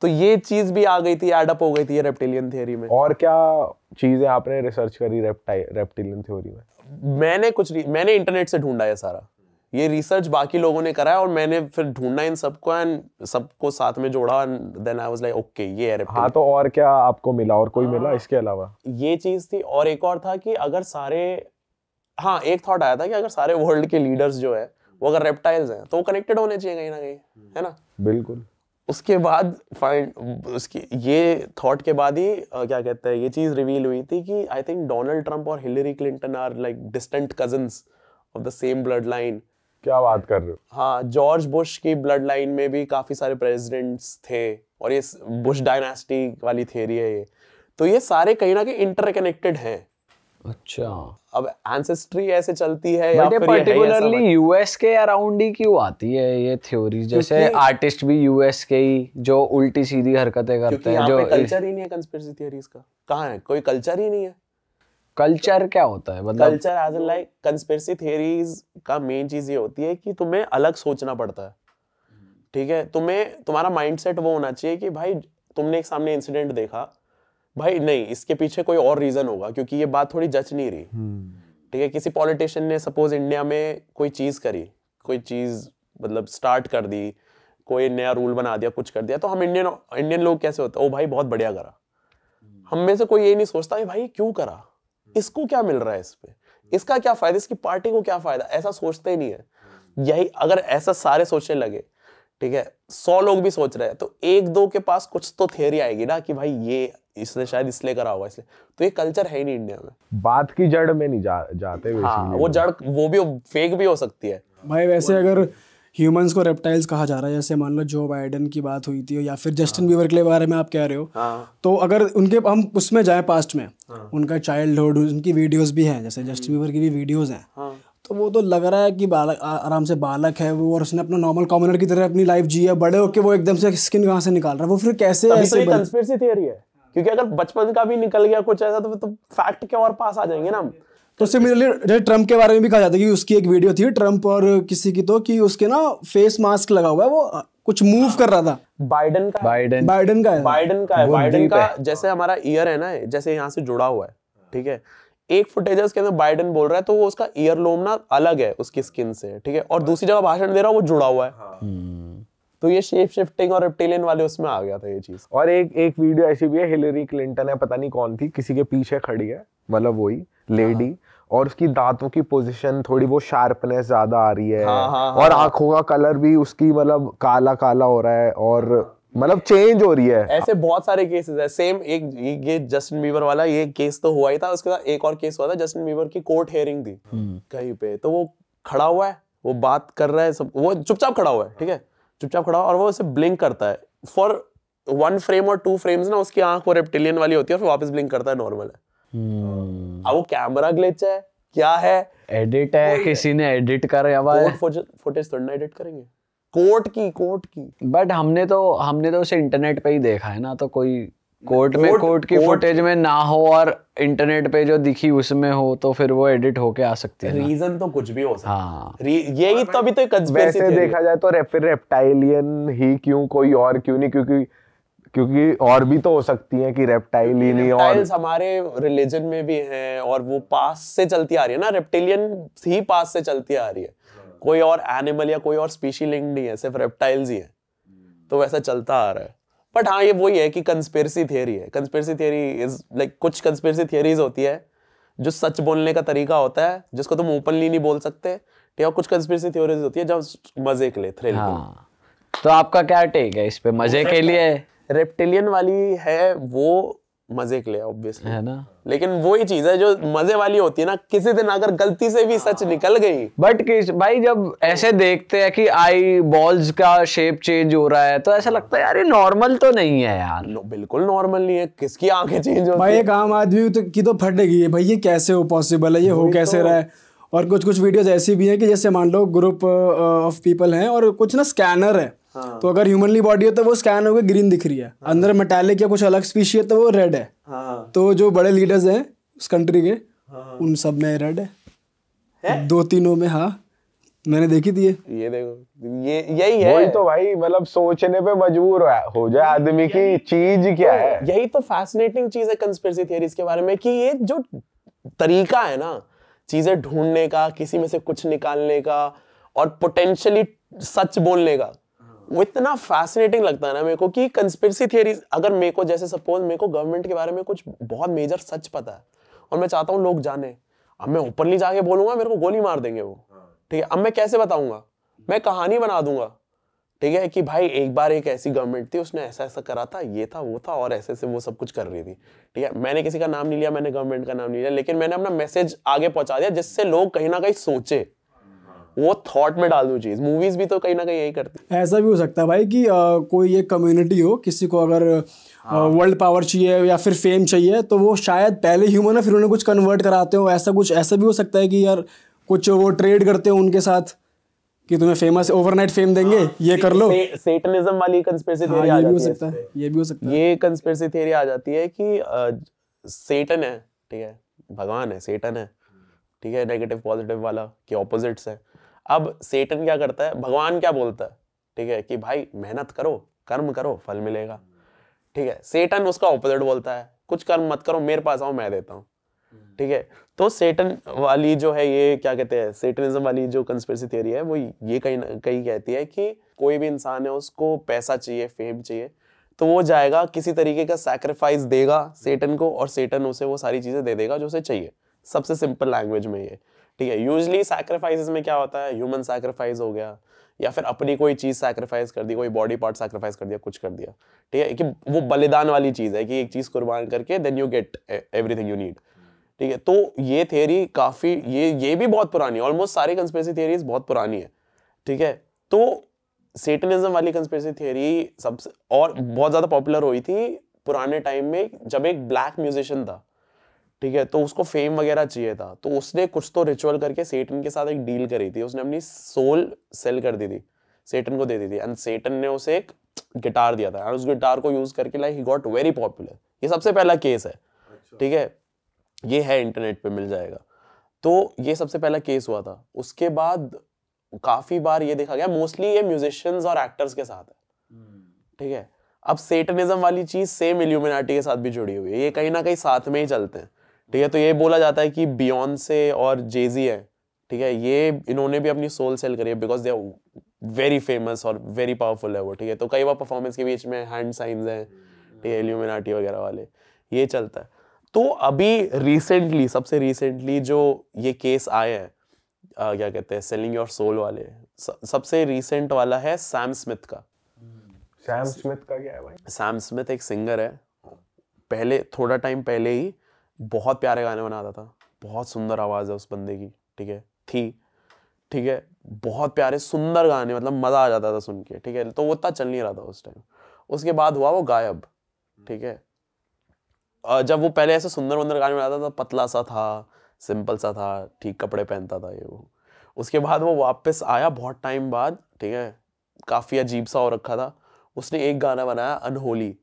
तो ये चीज भी आ गई थी एडअप हो गई थी रेप्टिलियन थ्योरी में और क्या चीजें आपने रिसर्च करी रेप्टिलियन थ्योरी में मैंने कुछ मैंने इंटरनेट से ढूंढा है सारा ये रिसर्च बाकी लोगों ने करा है और मैंने फिर ढूंढा इन सबको एंड सबको साथ में जोड़ा and then I was like okay ये है हाँ तो और क्या आपको मिला और कोई हाँ, मिला इसके अलावा ये चीज थी और एक और था कि अगर सारे हाँ एक थॉट आया था कि अगर सारे वर्ल्ड के लीडर्स जो है वो अगर रेप्टाइल्स हैं तो वो कनेक्टेड होने चाहिए कहीं ना कहीं है ना बिल्कुल उसके बाद फाइंड उसकी ये थॉट के बाद ही आ, क्या कहते हैं ये चीज़ रिवील हुई थी कि आई थिंक डोनाल्ड ट्रंप और Hillary Clinton are like distant cousins of the same blood line क्या बात कर रहे हो हाँ जॉर्ज बुश की ब्लड लाइन में भी काफ़ी सारे प्रेसिडेंट्स थे और ये बुश डायनेस्टी वाली थेरी है ये तो ये सारे कहीं ना कहीं इंटरकनेक्टेड हैं अच्छा अब एंसेस्ट्री ऐसे चलती है या फिर पर्टिकुलरली यूएस के अराउंड ही क्यों आती है ये थ्योरी जैसे आर्टिस्ट भी यूएस के ही जो उल्टी सीधी हरकतें करते हैं जो कल्चर ही नहीं है कंस्पिरेसी थ्योरीज का कहाँ है कोई कल्चर ही नहीं है कल्चर क्या होता है मतलब culture as a like conspiracy theories का मेन चीज ये होती है कि तुम्हें अलग सोचना पड़ता है ठीक है तुम्हें तुम्हारा माइंडसेट वो होना चाहिए कि भाई तुमने एक सामने इंसिडेंट देखा भाई नहीं इसके पीछे कोई और रीजन होगा क्योंकि ये बात थोड़ी जच नहीं रही हम्म। ठीक है किसी पॉलिटिशियन ने सपोज इंडिया में कोई चीज करी कोई चीज मतलब स्टार्ट कर दी कोई नया रूल बना दिया कुछ कर दिया तो हम इंडियन इंडियन लोग कैसे होते ओ भाई बहुत बढ़िया करा हम में से कोई ये नहीं सोचता भाई क्यों करा इसको क्या मिल रहा है इस पे इसका क्या फायदा इसकी पार्टी को क्या फायदा ऐसा सोचते ही नहीं है यही अगर ऐसा सारे सोचने लगे ठीक है सौ लोग भी सोच रहे हैं तो एक दो के पास कुछ तो थियोरी आएगी ना कि भाई ये इसने शायद इसलिए करा होगा इसलिए तो ये कल्चर है ही नहीं इंडिया में बात की जड़ में नहीं जा, जाते हाँ, वो जड़ वो भी फेक भी हो सकती है भाई वैसे अगर ह्यूमंस को रेप्टाइल्स कहा जा रहा है जैसे मान लो जो बाइडन की बात हुई थी या फिर जस्टिन बीवर हाँ। के बारे में आप कह रहे हो हाँ। तो अगर उनके हम उसमें जाए पास्ट में हाँ। उनका चाइल्डहुड उनकी वीडियोस भी हैं जैसे जस्टिन हम्म। बीवर की भी वीडियोस हैं तो वो तो लग रहा है कि बालक आराम से बालक है वो और उसने अपना नॉर्मल कॉमनर की तरह अपनी लाइफ जी है बड़े होके वो एकदम से स्किन कहाँ से निकाल रहा है वो फिर कैसे कंस्पिरेसी थियरी तो है क्योंकि अगर बचपन का भी निकल गया कुछ ऐसा तो, तो फैक्ट के और पास आ जाएंगे ना तो सिमिलरली ट्रम्प के बारे में भी कहा जाता है कि उसकी एक वीडियो थी ट्रम्प और किसी की तो कि उसके ना फेस मास्क लगा हुआ है वो कुछ मूव कर रहा था बाइडन का बाइडन बाइडन का है बाइडन का है बाइडन का जैसे हमारा ईयर है ना जैसे यहाँ से जुड़ा हुआ है ठीक है एक फुटेजेस के अंदर बाइडन बोल रहा है तो वो उसका ईयर लोम ना अलग है उसकी स्किन से ठीक है और दूसरी जगह भाषण दे रहा है वो जुड़ा हुआ है हाँ। तो ये शेप शिफ्टिंग और रेप्टिलियन वाले उसमें आ गया था ये चीज और एक एक वीडियो ऐसी भी है हिलरी क्लिंटन है पता नहीं कौन थी किसी के पीछे खड़ी है मतलब वही लेडी हाँ। और उसकी दांतों की पोजीशन थोड़ी वो शार्पनेस ज्यादा आ रही है हाँ, हाँ, हाँ और आंखों का कलर भी उसकी मतलब काला काला हो रहा है और मतलब चेंज हो रही है ऐसे बहुत सारे केसेस है सेम एक ये जस्टिन बीबर वाला ये केस तो हुआ ही था उसके बाद एक और केस हुआ था जस्टिन बीबर की कोर्ट हेयरिंग थी हम्म। कहीं पे तो वो खड़ा हुआ है वो बात कर रहा है सब वो चुपचाप खड़ा हुआ है ठीक है चुपचाप खड़ा हुआ और वो उसे ब्लिंक करता है फॉर वन फ्रेम और टू फ्रेम्स ना उसकी आंख वो रेप्टिलियन वाली होती है और वापस ब्लिंक करता है नॉर्मल है हम्म। अब वो कैमरा ग्लिच है क्या है एडिट है किसी ने एडिट कर हुआ फुटेज थोड़ी ना एडिट करेंगे कोर्ट की कोर्ट की बट हमने तो हमने तो उसे इंटरनेट पे ही देखा है ना तो कोई कोर्ट में कोर्ट की फुटेज में ना हो और इंटरनेट पे जो दिखी उसमें हो तो फिर वो एडिट होके आ सकती है रीजन तो कुछ भी हो सकता हाँ ही तो अभी तो वैसे देखा जाए तो फिर रेप्टाइलियन ही क्यों कोई और क्यों नहीं क्योंकि क्योंकि और भी तो हो सकती है कि रेप्टाइल ही नहीं और हमारे रिलीजन में भी है और वो पास से चलती आ रही है ना रेप्टिलियन ही पास से चलती आ रही है कोई और एनिमल या कोई और स्पीशी लिंक नहीं है सिर्फ रेप्टाइल्स ही है तो वैसा चलता आ रहा है बट हाँ ये वही है कि कंस्पेरसी थियरी है कंस्पेरसी थियरी इज लाइक कुछ कंस्पेरसी थियरीज होती है जो सच बोलने का तरीका होता है जिसको तुम ओपनली नहीं बोल सकते या कुछ कंस्पेरसी थियोरीज होती है जब मजे के लिए थ्रिल हाँ। तो आपका क्या टेक है इस पे मजे के लिए रेप्टिलियन वाली है वो मजे के लिए ऑब्वियसली है ना लेकिन वही चीज है जो मजे वाली होती है ना किसी दिन अगर गलती से भी सच निकल गई बट भाई जब ऐसे देखते हैं कि आई बॉल्स का शेप चेंज हो रहा है तो ऐसा लगता है यार ये नॉर्मल तो नहीं है यार नो, बिल्कुल नॉर्मल नहीं है किसकी आंखें चेंज हो भाई एक आम आदमी तो की तो फट गई है भाई ये कैसे हो पॉसिबल है ये हो कैसे तो। रहा है और कुछ कुछ वीडियोस ऐसी भी है कि जैसे मान लो ग्रुप ऑफ पीपल हैं और कुछ ना स्कैनर है हाँ। तो अगर ह्यूमनली बॉडी है तो वो स्कैन होकर ग्रीन दिख रही है हाँ। अंदर मेटालिक या कुछ अलग स्पीशी है तो वो रेड है हाँ। तो जो बड़े लीडर्स हैं उस कंट्री के हाँ। उन सब में रेड है, है? दो तीनों में हाँ मैंने देखी थी ये ये देखो ये यही है तो भाई मतलब सोचने पे मजबूर हो जाए आदमी की चीज क्या तो है यही तो फैसिनेटिंग चीज है कंस्पिरेसी थियरीज के बारे में कि ये जो तरीका है ना चीजें ढूंढने का किसी में से कुछ निकालने का और पोटेंशियली सच बोलने का वो इतना फैसिनेटिंग लगता है ना मेरे को कि कंस्पिरसी थियरी अगर मेरे को जैसे सपोज मेरे को गवर्नमेंट के बारे में कुछ बहुत मेजर सच पता है और मैं चाहता हूँ लोग जाने अब मैं ओपनली जाके बोलूंगा मेरे को गोली मार देंगे वो हाँ। ठीक है अब मैं कैसे बताऊंगा मैं कहानी बना दूंगा ठीक है कि भाई एक बार एक ऐसी गवर्नमेंट थी उसने ऐसा ऐसा करा था ये था वो था और ऐसे ऐसे वो सब कुछ कर रही थी ठीक है मैंने किसी का नाम नहीं लिया मैंने गवर्नमेंट का नाम नहीं लिया लेकिन मैंने अपना मैसेज आगे पहुंचा दिया जिससे लोग कहीं ना कहीं सोचे वो थॉट में डाल दूँ चीज़ मूवीज़ भी तो कहीं ना कहीं यही करती ऐसा भी हो सकता है भाई कि आ, कोई एक कम्युनिटी हो किसी को अगर वर्ल्ड हाँ। पावर चाहिए या फिर फेम चाहिए तो वो शायद पहले ह्यूमन है फिर उन्हें कुछ कन्वर्ट कराते हो ऐसा कुछ ऐसा भी हो सकता है कि यार कुछ वो ट्रेड करते हो उनके साथ कि तुम्हें फेमस ओवरनाइट फेम देंगे हाँ, ये कर लो से, सेटनिज्म वाली कंस्पिरेसी थियरी हाँ, आ जाती भी हो सकता है ये भी हो सकता है ये कंस्पिरेसी थ्योरी आ जाती है कि आ, सेटन है ठीक है भगवान है सेटन है ठीक है नेगेटिव पॉजिटिव वाला कि ऑपोजिट्स है अब सेटन क्या करता है भगवान क्या बोलता है ठीक है कि भाई मेहनत करो कर्म करो फल मिलेगा ठीक है सेटन उसका ऑपोजिट बोलता है कुछ कर्म मत करो मेरे पास आओ मैं देता हूँ ठीक है तो सेटन वाली जो है ये क्या कहते हैं सेटनिज्म वाली जो कंस्पेरेसी थियोरी है वो ये कहीं कहीं कहती है कि कोई भी इंसान है उसको पैसा चाहिए फेम चाहिए तो वो जाएगा किसी तरीके का सैक्रिफाइस देगा सेटन को और सेटन उसे वो सारी चीज़ें दे देगा जो उसे चाहिए सबसे सिंपल लैंग्वेज में ये ठीक है यूजली सैक्रीफाइस में क्या होता है ह्यूमन सैक्रीफाइस हो गया या फिर अपनी कोई चीज़ सैक्रीफाइस कर दी कोई बॉडी पार्ट सैक्रीफाइस कर दिया कुछ कर दिया ठीक है कि वो बलिदान वाली चीज़ है कि एक चीज़ कुर्बान करके then you get everything you need ठीक है तो ये थियरी काफ़ी ये ये भी बहुत पुरानी है ऑलमोस्ट सारी कंस्पेरेसी थियरीज बहुत पुरानी है ठीक है तो सेटनिज्म वाली कंस्पेरेसी थियरी सबसे और बहुत ज़्यादा पॉपुलर हुई थी पुराने टाइम में जब एक ब्लैक म्यूजिशियन था ठीक है तो उसको फेम वगैरह चाहिए था तो उसने कुछ तो रिचुअल करके सेटन के साथ एक डील करी थी उसने अपनी सोल सेल कर दी थी सेटन को दे दी थी एंड सेटन ने उसे एक गिटार दिया था उस गिटार को यूज करके like he got very popular ये सबसे पहला केस है अच्छा। ठीक है ये है इंटरनेट पे मिल जाएगा तो ये सबसे पहला केस हुआ था उसके बाद काफी बार ये देखा गया मोस्टली ये म्यूजिशियंस और एक्टर्स के साथ है हम्म। ठीक है अब सेटनिज्म वाली चीज सेम इल्यूमिनाटी के साथ भी जुड़ी हुई है ये कहीं ना कहीं साथ में ही चलते हैं ठीक है तो ये बोला जाता है कि बियॉन से और जेजी है ठीक है ये इन्होंने भी अपनी सोल सेल करी है बिकॉज दे वेरी फेमस और वेरी पावरफुल है वो ठीक है तो कई बार परफॉर्मेंस के बीच में हैंड साइंस हैं ठीक है एल्यूमिनाटी वगैरह वाले ये चलता है तो अभी रिसेंटली सबसे रिसेंटली जो ये केस आए हैं क्या कहते हैं सेलिंग योर सोल वाले स, सबसे रिसेंट वाला है सैम स्मिथ का सैम स्मिथ का क्या है भाई सैम स्मिथ एक सिंगर है पहले थोड़ा टाइम पहले ही बहुत प्यारे गाने बनाता था बहुत सुंदर आवाज़ है उस बंदे की ठीक है थी ठीक है बहुत प्यारे सुंदर गाने मतलब मज़ा आ जाता था सुन के ठीक है तो वो उतना चल नहीं रहा था उस टाइम उसके बाद हुआ वो गायब ठीक है जब वो पहले ऐसे सुंदर वंदर गाने बनाता था पतला सा था सिंपल सा था ठीक कपड़े पहनता था ये वो उसके बाद वो वापस आया बहुत टाइम बाद ठीक है काफ़ी अजीब सा हो रखा था उसने एक गाना बनाया अनहोली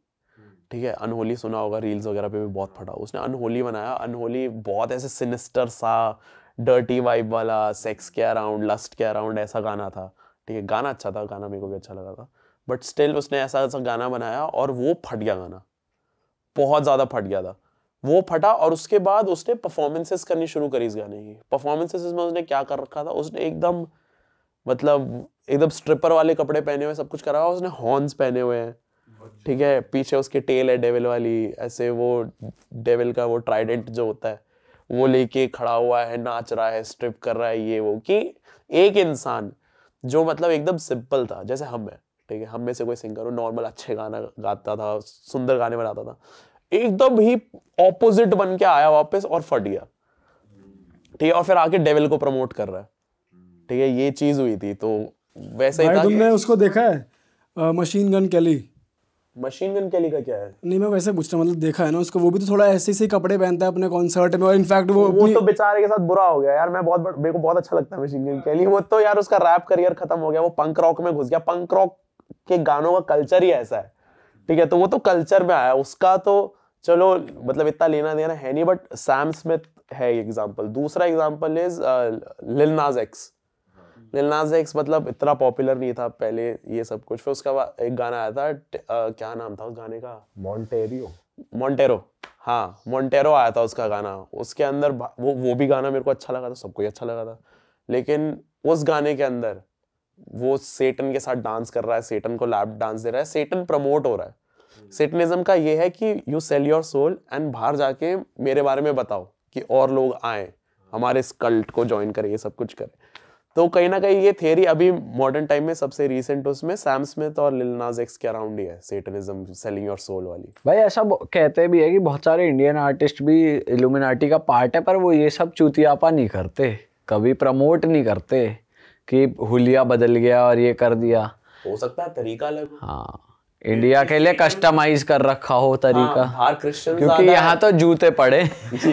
ठीक है अनहोली सुना होगा रील्स वगैरह पे भी बहुत फटा उसने अनहोली बनाया अनहोली बहुत ऐसे सिनिस्टर सा डर्टी वाइब वाला सेक्स के अराउंड लस्ट के अराउंड ऐसा गाना था ठीक है गाना अच्छा था गाना मेरे को भी अच्छा लगा था बट स्टिल उसने ऐसा ऐसा गाना बनाया और वो फट गया गाना बहुत ज़्यादा फट गया था वो फटा और उसके बाद उसने परफॉर्मेंसेस करनी शुरू करी इस गाने की परफॉर्मेंसेस में उसने क्या कर रखा था उसने एकदम मतलब एकदम स्ट्रिपर वाले कपड़े पहने हुए सब कुछ करा हुआ उसने हॉर्न्स पहने हुए हैं ठीक है पीछे उसके टेल है डेविल वाली ऐसे वो डेविल का वो ट्राइडेंट जो होता है वो लेके खड़ा हुआ है नाच रहा है स्ट्रिप कर रहा है ये वो कि एक इंसान जो मतलब एकदम सिंपल था जैसे हम है ठीक है हम में से कोई सिंगर हो नॉर्मल अच्छे गाना गाता था सुंदर गाने बनाता था एकदम ही ऑपोजिट बन के आया वापस और फट गया ठीक है और फिर आके डेविल को प्रमोट कर रहा है ठीक है ये चीज हुई थी तो वैसे ही था तुमने उसको देखा है machine gun Kelly machine gun Kelly का क्या है नहीं मैं वैसे पूछ रहा मतलब देखा है ना उसको वो भी तो थोड़ा ऐसे ही कपड़े पहनता है अपने कॉन्सर्ट में और इनफैक्ट वो वो तो बेचारे के साथ बुरा हो गया यार मैं बहुत मेरे को बहुत अच्छा लगता है मशीन गन कैली वो तो यार उसका रैप करियर खत्म हो गया वो पंक रॉक में घुस गया पंक रॉक के गानों का कल्चर ही ऐसा है ठीक है तो वो तो कल्चर में आया उसका तो चलो मतलब इतना लेना देना है नहीं बट सैम स्मिथ है एग्जाम्पल दूसरा example is Lil Nas X Lil Nas X मतलब इतना पॉपुलर नहीं था पहले ये सब कुछ फिर उसका एक गाना आया था आ, क्या नाम था उस गाने का मॉन्टेरियो मॉन्टेरो हाँ मॉन्टेरो आया था उसका गाना उसके अंदर वो वो भी गाना मेरे को अच्छा लगा था सबको ही अच्छा लगा था लेकिन उस गाने के अंदर वो सेटन के साथ डांस कर रहा है सेटन को लैप डांस दे रहा है सेटन प्रमोट हो रहा है सेटनिज्म का ये है कि you sell your soul and बाहर जाके मेरे बारे में बताओ कि और लोग आए हमारे इस कल्ट को ज्वाइन करें ये सब कुछ करें तो कहीं ना कहीं ये थियरी अभी मॉडर्न टाइम में सबसे रिसेंट उसमें सैम स्मिथ और लिलनाज एक्स के अराउंड ही है सेटनिज्म सेलिंग योर सोल वाली भाई ऐसा कहते भी है कि बहुत सारे इंडियन आर्टिस्ट भी इल्यूमिनाटी का पार्ट है पर वो ये सब चूतियापा नहीं करते कभी प्रमोट नहीं करते कि हुलिया बदल गया और ये कर दिया हो सकता है तरीका अलग हाँ इंडिया के लिए कस्टमाइज कर रखा हो हाँ, तरीका हाँ, क्योंकि यहाँ तो जूते पड़े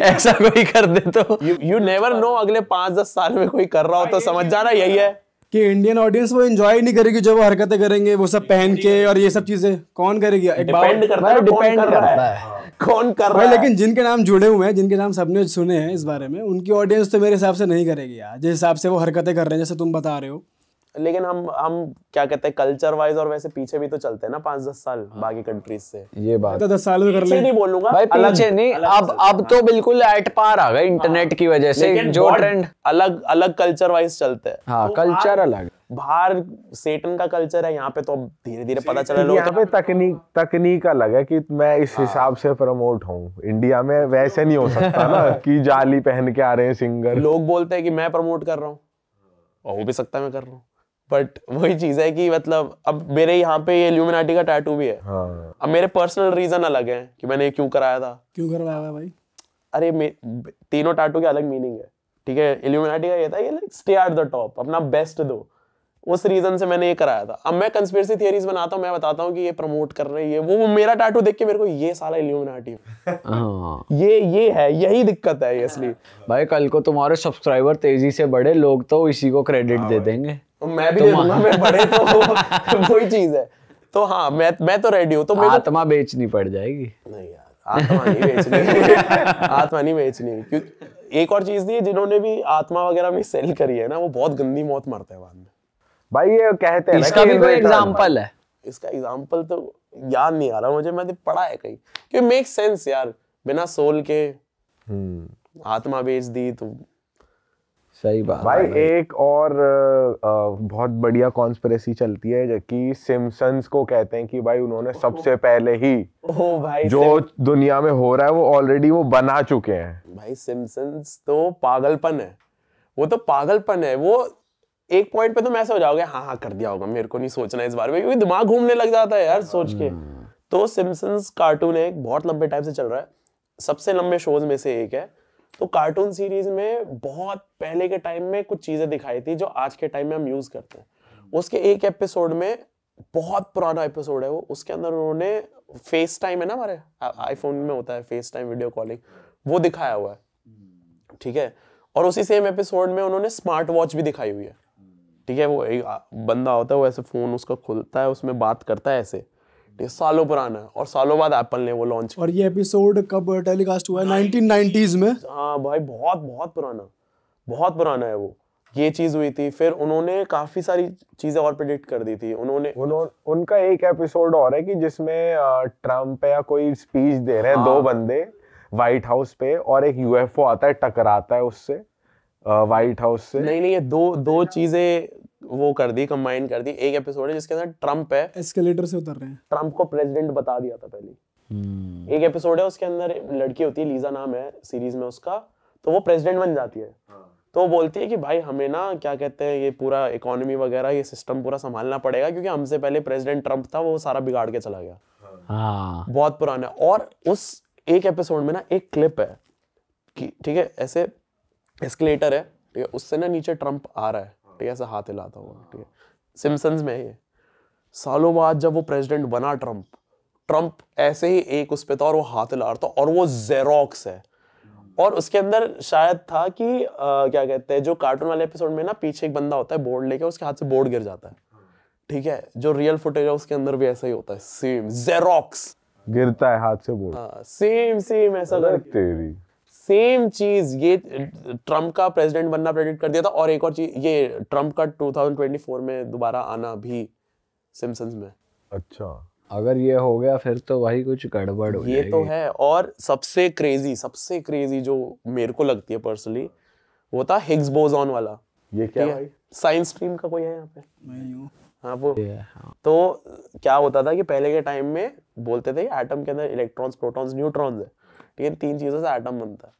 ऐसा कोई कर दे तो यू नेवर नो अगले पांच दस साल में कोई कर रहा हो हाँ, तो समझ रहा यही है कि इंडियन ऑडियंस वो एंजॉय नहीं करेगी जो वो हरकतें करेंगे वो सब पहन के और ये सब चीजें कौन करेगी एक डिपेंड करता है डिपेंड करता है कौन कर रहा है लेकिन जिनके नाम जुड़े हुए हैं जिनके नाम सबने सुने हैं इस बारे में उनकी ऑडियंस तो मेरे हिसाब से नहीं करेगी यार जिस हिसाब से वो हरकतें कर रहे हैं जैसे तुम बता रहे हो लेकिन हम हम क्या कहते हैं कल्चर वाइज और वैसे पीछे भी तो चलते हैं ना पांच दस साल हाँ। बाकी कंट्रीज से ये बात तो दस साल में तो कर ले नहीं बोलूंगा भाई पीछे नहीं अब अब तो हाँ। बिल्कुल एट पार आ गए इंटरनेट हाँ। की वजह से जो ट्रेंड अलग अलग कल्चर वाइज चलते हैं हाँ कल्चर तो अलग बाहर सेटन का कल्चर है यहाँ पे तो धीरे धीरे पता चला लोग यहाँ पे तकनीक तकनीक अलग है कि मैं इस हिसाब से प्रमोट हूँ इंडिया में वैसे नहीं हो सकता ना कि जाली पहन के आ रहे हैं सिंगर लोग बोलते हैं कि मैं प्रमोट कर रहा हूँ हो भी सकता है मैं कर रहा हूँ बट वही चीज है कि मतलब अब मेरे यहाँ पे ये ल्यूमिनाटी का टैटू भी है हाँ। अब मेरे पर्सनल रीजन अलग है कि मैंने ये क्यों कराया था क्यों करवाया था भाई अरे तीनों टैटू के अलग मीनिंग है ठीक है इल्यूमिनाटी का ये था ये स्टे एट द टॉप अपना बेस्ट दो उस रीजन से मैंने ये कराया था अब मैं कंस्पिरेसी थियरीज बनाता हूँ मैं बताता हूँ कि ये प्रमोट कर रहे हैं वो, मेरा टैटू देख के मेरे को ये सारा इल्यूमिनाटी हाँ। ये ये है यही दिक्कत है इसलिए भाई कल को तुम्हारे सब्सक्राइबर तेजी से बढ़े लोग तो इसी को क्रेडिट दे हाँ देंगे तो मैं भी तो ले लूंगा मैं बड़े तो वही चीज है तो हाँ मैं मैं तो रेडी हूँ तो मेरे आत्मा बेचनी पड़ जाएगी नहीं यार आत्मा नहीं बेचनी आत्मा नहीं बेचनी क्योंकि एक और चीज थी जिन्होंने भी आत्मा वगैरह में सेल करी है ना वो बहुत गंदी मौत मरते हैं बाद में भाई ये कहते हैं इसका भी कोई एग्जांपल है इसका एग्जांपल तो याद नहीं आ रहा मुझे मैंने पढ़ा है कहीं क्योंकि मेक सेंस यार बिना सोल के हम्म आत्मा बेच दी तो सही बात भाई, भाई एक और बहुत बढ़िया कॉन्स्परेसी चलती है कि सिम्पसन्स को कहते हैं कि भाई उन्होंने सबसे पहले ही ओ भाई जो दुनिया में हो रहा है वो ऑलरेडी वो बना चुके हैं भाई सिम्पसन्स तो पागलपन है वो तो पागलपन है वो एक पॉइंट पे तो ऐसा हो जाओगे हाँ हाँ कर दिया होगा मेरे को नहीं सोचना इस बारे में क्योंकि दिमाग घूमने लग जाता है यार सोच के हम्म। तो सिम्पसन्स कार्टून एक बहुत लंबे टाइम से चल रहा है सबसे लंबे शोज में से एक है तो कार्टून सीरीज में बहुत पहले के टाइम में कुछ चीजें दिखाई थी जो आज के टाइम में हम यूज करते हैं उसके एक एपिसोड में बहुत पुराना एपिसोड है वो उसके अंदर उन्होंने फेस टाइम है ना हमारे आईफोन में होता है फेस टाइम वीडियो कॉलिंग वो दिखाया हुआ है ठीक है और उसी सेम एपिसोड में उन्होंने स्मार्ट वॉच भी दिखाई हुई है ठीक है वो एक बंदा होता है वो ऐसे फ़ोन उसका खुलता है उसमें बात करता है ऐसे ये सालों पुराना है और सालों बाद एप्पल ने वो लॉन्च और ये एपिसोड कब टेलीकास्ट हुआ है नाइनटीन में हाँ भाई बहुत बहुत पुराना बहुत पुराना है वो ये चीज हुई थी फिर उन्होंने काफी सारी चीजें और प्रिडिक्ट कर दी थी उन्होंने उन्होंने उनका एक एपिसोड और है कि जिसमें ट्रम्प या कोई स्पीच दे रहे हैं हाँ। दो बंदे व्हाइट हाउस पे और एक यूएफओ आता है टकराता है उससे व्हाइट हाउस से नहीं नहीं ये दो दो चीजें वो कर दी कंबाइन कर दी एक एपिसोड है जिसके अंदर ट्रम्प है एस्केलेटर से उतर रहे हैं ट्रम्प को प्रेसिडेंट बता दिया था पहले hmm. एक एपिसोड है उसके अंदर लड़की होती है लीजा नाम है सीरीज में उसका तो वो प्रेसिडेंट बन जाती है हाँ। तो वो बोलती है कि भाई हमें ना क्या कहते हैं ये पूरा इकोनॉमी वगैरह ये सिस्टम पूरा संभालना पड़ेगा क्योंकि हमसे पहले प्रेसिडेंट ट्रम्प था वो सारा बिगाड़ के चला गया हाँ। हाँ। बहुत पुराना और उस एक एपिसोड में ना एक क्लिप है कि ठीक है ऐसे एस्केलेटर है ठीक है उससे ना नीचे ट्रम्प आ रहा है ठीक है ऐसा हाथ हिलाता हुआ ठीक है सिमसन्स में है ये सालों बाद जब वो प्रेसिडेंट बना ट्रंप ट्रंप ऐसे ही एक उस पर था और वो हाथ हिला रहा था और वो जेरोक्स है और उसके अंदर शायद था कि आ, क्या कहते हैं जो कार्टून वाले एपिसोड में ना पीछे एक बंदा होता है बोर्ड लेके उसके हाथ से बोर्ड गिर जाता है ठीक है जो रियल फुटेज है उसके अंदर भी ऐसा ही होता है सेम जेरोक्स गिरता है हाथ से बोर्ड सेम सेम ऐसा तेरी सेम चीज ये ट्रम्प का प्रेसिडेंट बनना प्रेडिक्ट कर दिया था और एक और चीज ये ट्रम्प का 2024 में दोबारा आना भी सिम्पसन्स में अच्छा अगर ये हो गया फिर तो वही कुछ गड़बड़ ये तो है और सबसे क्रेजी सबसे क्रेजी जो मेरे को लगती है पर्सनली वो था हिग्स बोजोन वाला ये क्या भाई साइंस स्ट्रीम का कोई है यहाँ पे नहीं हाँ वो हाँ। तो क्या होता था कि पहले के टाइम में बोलते थे एटम के अंदर इलेक्ट्रॉन्स प्रोटॉन्स न्यूट्रॉन्स है ठीक है तीन चीज़ों से एटम बनता है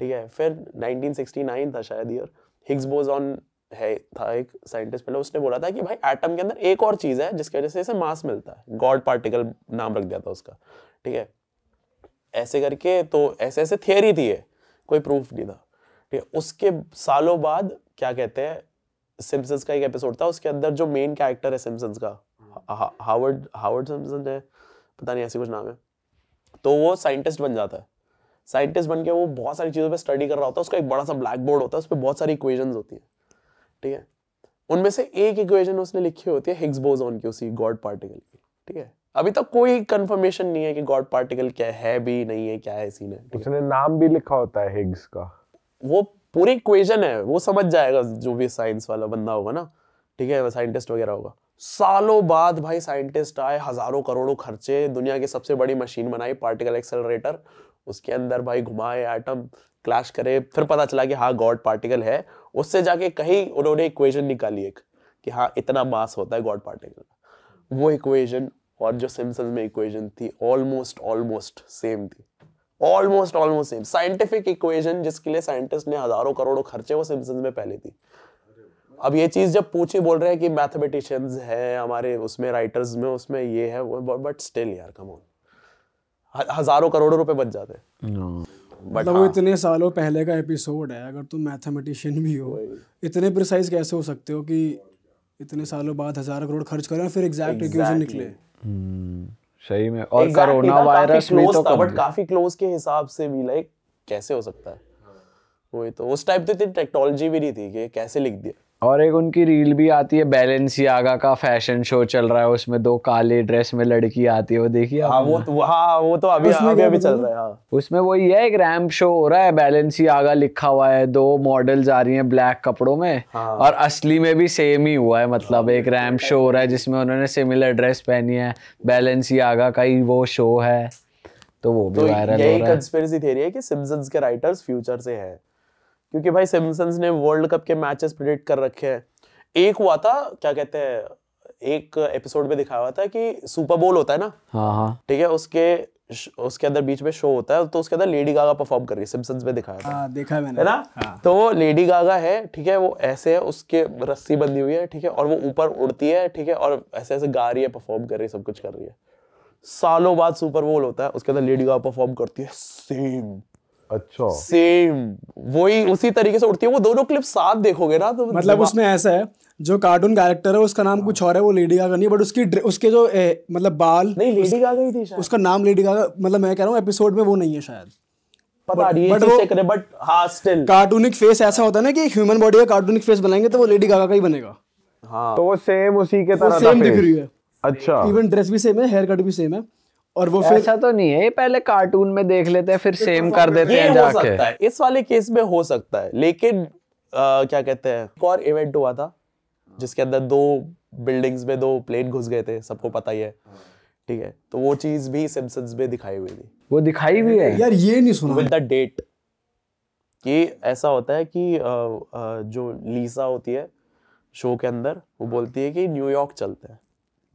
ठीक है फिर 1969 था शायद ईयर हिग्स बोजॉन है था एक साइंटिस्ट पहले उसने बोला था कि भाई एटम के अंदर एक और चीज़ है जिसकी वजह से इसे मास मिलता है गॉड पार्टिकल नाम रख दिया था उसका ठीक है ऐसे करके तो ऐसे ऐसे थियोरी थी कोई प्रूफ नहीं था ठीक है उसके सालों बाद क्या कहते हैं सिम्पसन्स का एक एपिसोड था उसके अंदर जो मेन कैरेक्टर है सिम्पसन्स का हावर्ड हावर्ड सिम्पसन है पता नहीं ऐसी कुछ नाम है तो वो साइंटिस्ट बन जाता है साइंटिस्ट बन के वो बहुत सारी चीज़ों पे स्टडी कर रहा होता है उसका एक बड़ा सा ब्लैक बोर्ड होता है उस पर बहुत सारी इक्वेजन होती है ठीक है उनमें से एक इक्वेजन उसने लिखी होती है हिग्स बोजोन की उसी गॉड पार्टिकल की ठीक है अभी तक तो कोई कंफर्मेशन नहीं है कि गॉड पार्टिकल क्या है भी नहीं है क्या है सीन है उसने नाम भी लिखा होता है हिग्स का वो पूरी इक्वेजन है वो समझ जाएगा जो भी साइंस वाला बंदा होगा ना ठीक है साइंटिस्ट वगैरह होगा सालों बाद भाई साइंटिस्ट आए हजारों करोड़ों खर्चे दुनिया की सबसे बड़ी मशीन बनाई पार्टिकल एक्सेलरेटर उसके अंदर भाई घुमाए एटम क्लैश करे फिर पता चला कि हाँ गॉड पार्टिकल है उससे जाके कहीं उन्होंने इक्वेशन निकाली एक कि हाँ इतना मास होता है गॉड पार्टिकल का वो इक्वेशन और जो सिम्सन में इक्वेशन थी ऑलमोस्ट ऑलमोस्ट सेम थी almost almost same scientific equation जिसके लिए साइंटिस्ट ने हजारों करोड़ों खर्चे वो सिम्सन में पहले थी अब ये चीज़ जब पूछे बोल रहे हैं कि मैथमेटिशियंस है हमारे उसमें राइटर्स में उसमें ये है बट स्टिल यार कम ऑन हजारों करोड़ों रुपए बच जाते बट हाँ। मतलब वो हाँ। इतने सालों पहले का एपिसोड है अगर तुम मैथमेटिशियन भी हो इतने प्रिसाइज कैसे हो सकते हो कि इतने सालों बाद हजारों करोड़ खर्च करें और फिर एग्जैक्ट इक्वेशन निकले हम्म, सही में और मतलब कोरोना वायरस में तो बट काफी क्लोज के हिसाब से भी लाइक कैसे हो सकता है हाँ। वही तो उस टाइप तो इतनी टेक्नोलॉजी भी नहीं थी कि कैसे लिख दिया और एक उनकी रील भी आती है आगा का फैशन शो चल रहा है उसमें दो काले ड्रेस में लड़की आती है वो देखिए हाँ वो तो हाँ वो तो अभी अभी, अभी, अभी चल रहा है हाँ। उसमें वही है एक रैम्प शो हो रहा है आगा लिखा हुआ है दो मॉडल्स आ रही हैं ब्लैक कपड़ों में हाँ। और असली में भी सेम ही हुआ है मतलब हाँ। एक रैम शो हो रहा है जिसमें उन्होंने सिमिलर ड्रेस पहनी है आगा का ही वो शो है तो वो भी वायरल तो है यही कंस्पिरेसी थ्योरी है कि के राइटर्स फ्यूचर से हैं क्योंकि भाई सिम्सन्स ने वर्ल्ड कप के मैचेस प्रिडिक्ट कर रखे हैं एक हुआ था क्या कहते हैं एक एपिसोड में दिखाया हुआ था कि सुपर बोल होता है ना हाँ, हाँ ठीक है उसके उसके अंदर बीच में शो होता है तो उसके अंदर लेडी गागा परफॉर्म कर रही है सिम्पसन्स में दिखाया था हाँ, देखा मैंने है ना हाँ. तो वो लेडी गागा है ठीक है वो ऐसे है उसके रस्सी बंधी हुई है ठीक है और वो ऊपर उड़ती है ठीक है और ऐसे ऐसे गा रही है परफॉर्म कर रही है सब कुछ कर रही है सालों बाद सुपर बोल होता है उसके अंदर लेडी गागा परफॉर्म करती है सेम अच्छा सेम वही उसी तरीके से उड़ती है वो दोनों क्लिप साथ देखोगे ना तो मतलब उसमें ऐसा है जो कार्टून कैरेक्टर है उसका नाम कुछ और है वो लेडी गागा नहीं बट उसकी उसके जो ए, मतलब बाल नहीं लेडी गागा ही थी शायद उसका नाम लेडी गागा मतलब मैं कह रहा हूँ एपिसोड में वो नहीं है शायद बट तो वो बट हाँ स्टिल कार्टूनिक फेस ऐसा होता है ना कि ह्यूमन बॉडी का कार्टूनिक फेस बनाएंगे तो वो लेडी गागा का ही बनेगा हाँ तो वो सेम उसी के तरह सेम दिख रही है अच्छा इवन ड्रेस भी सेम है हेयर कट भी सेम है और वो फिर ऐसा तो नहीं है ये पहले कार्टून में देख लेते हैं फिर तो सेम कर देते हैं जाके है। इस वाले केस में हो सकता है लेकिन आ, क्या कहते हैं एक और इवेंट हुआ था जिसके अंदर दो बिल्डिंग्स में दो प्लेन घुस गए थे सबको पता ही है ठीक है तो वो चीज भी सिम्पसन्स में दिखाई हुई थी वो दिखाई हुई है यार ये नहीं सुना विद द डेट कि ऐसा होता है कि जो लीसा होती है शो के अंदर वो बोलती है कि न्यूयॉर्क चलते हैं